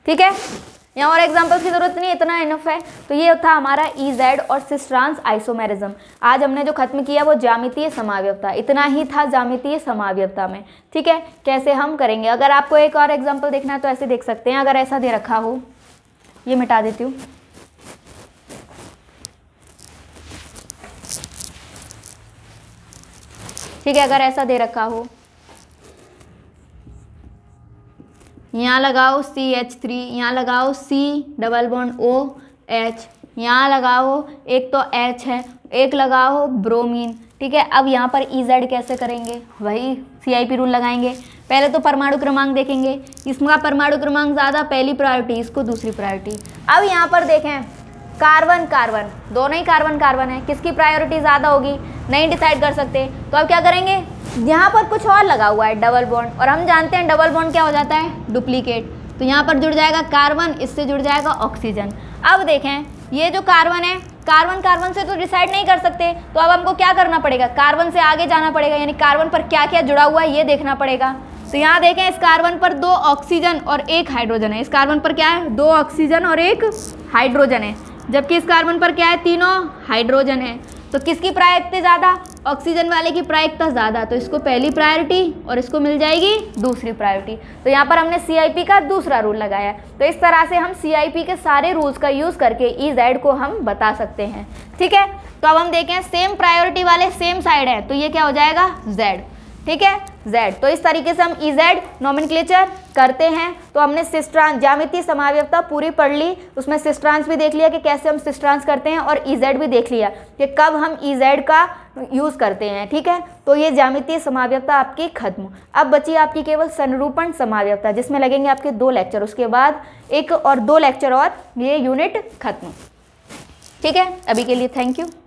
ठीक है यहाँ और एग्जाम्पल की ज़रूरत नहीं इतना इनफ है तो ये था हमारा ई e जेड और सिस्ट्रांस आइसोमेरिज्म आज हमने जो खत्म किया वो जामितीय समावयवता इतना ही था जामितीय समावयवता में ठीक है कैसे हम करेंगे अगर आपको एक और एग्जाम्पल देखना है तो ऐसे देख सकते हैं अगर ऐसा दे रखा हो ये मिटा देती हूँ ठीक है अगर ऐसा दे रखा हो यहाँ लगाओ सी एच थ्री यहाँ लगाओ C double bond O H यहाँ लगाओ एक तो एच है एक लगाओ ब्रोमीन ठीक है अब यहाँ पर ई e जेड कैसे करेंगे वही सी आई पी रूल लगाएंगे पहले तो परमाणु क्रमांक देखेंगे इसका परमाणु क्रमांक ज़्यादा पहली प्रायोरिटी इसको दूसरी प्रायोरिटी अब यहाँ पर देखें कार्बन कार्बन दोनों ही कार्बन कार्बन है किसकी प्रायोरिटी ज़्यादा होगी नहीं डिसाइड कर सकते तो अब क्या करेंगे यहाँ पर कुछ और लगा हुआ है डबल बॉन्ड और हम जानते हैं डबल बॉन्ड क्या हो जाता है डुप्लीकेट तो यहाँ पर जुड़ जाएगा कार्बन इससे जुड़ जाएगा ऑक्सीजन अब देखें ये जो कार्बन है कार्बन कार्बन से तो डिसाइड नहीं कर सकते तो अब हमको क्या करना पड़ेगा कार्बन से आगे जाना पड़ेगा यानी कार्बन पर क्या क्या जुड़ा हुआ है ये देखना पड़ेगा तो यहाँ देखें इस कार्बन पर दो ऑक्सीजन और एक हाइड्रोजन है इस कार्बन पर क्या है दो ऑक्सीजन और एक हाइड्रोजन है जबकि इस कार्बन पर क्या है तीनों हाइड्रोजन है तो किसकी प्रायिकता ज़्यादा ऑक्सीजन वाले की प्रायिकता ज़्यादा तो इसको पहली प्रायोरिटी और इसको मिल जाएगी दूसरी प्रायोरिटी तो यहाँ पर हमने सी का दूसरा रूल लगाया तो इस तरह से हम सी के सारे रूल्स का यूज़ करके ई e जेड को हम बता सकते हैं ठीक है तो अब हम देखें सेम प्रायोरिटी वाले सेम साइड है तो ये क्या हो जाएगा जेड ठीक है Z तो इस तरीके से हम ई जेड नॉमिन करते हैं तो हमने सिस्ट्रांस जामिति समावयता पूरी पढ़ ली उसमें सिस्ट्रांस भी देख लिया कि कैसे हम सिस्ट्रांस करते हैं और ई e जेड भी देख लिया कि कब हम ई e जेड का यूज़ करते हैं ठीक है तो ये जामितीय समावयता आपकी खत्म अब बची आपकी केवल संरूपण समावयता जिसमें लगेंगे आपके दो लेक्चर उसके बाद एक और दो लेक्चर और ये यूनिट खत्म ठीक है अभी के लिए थैंक यू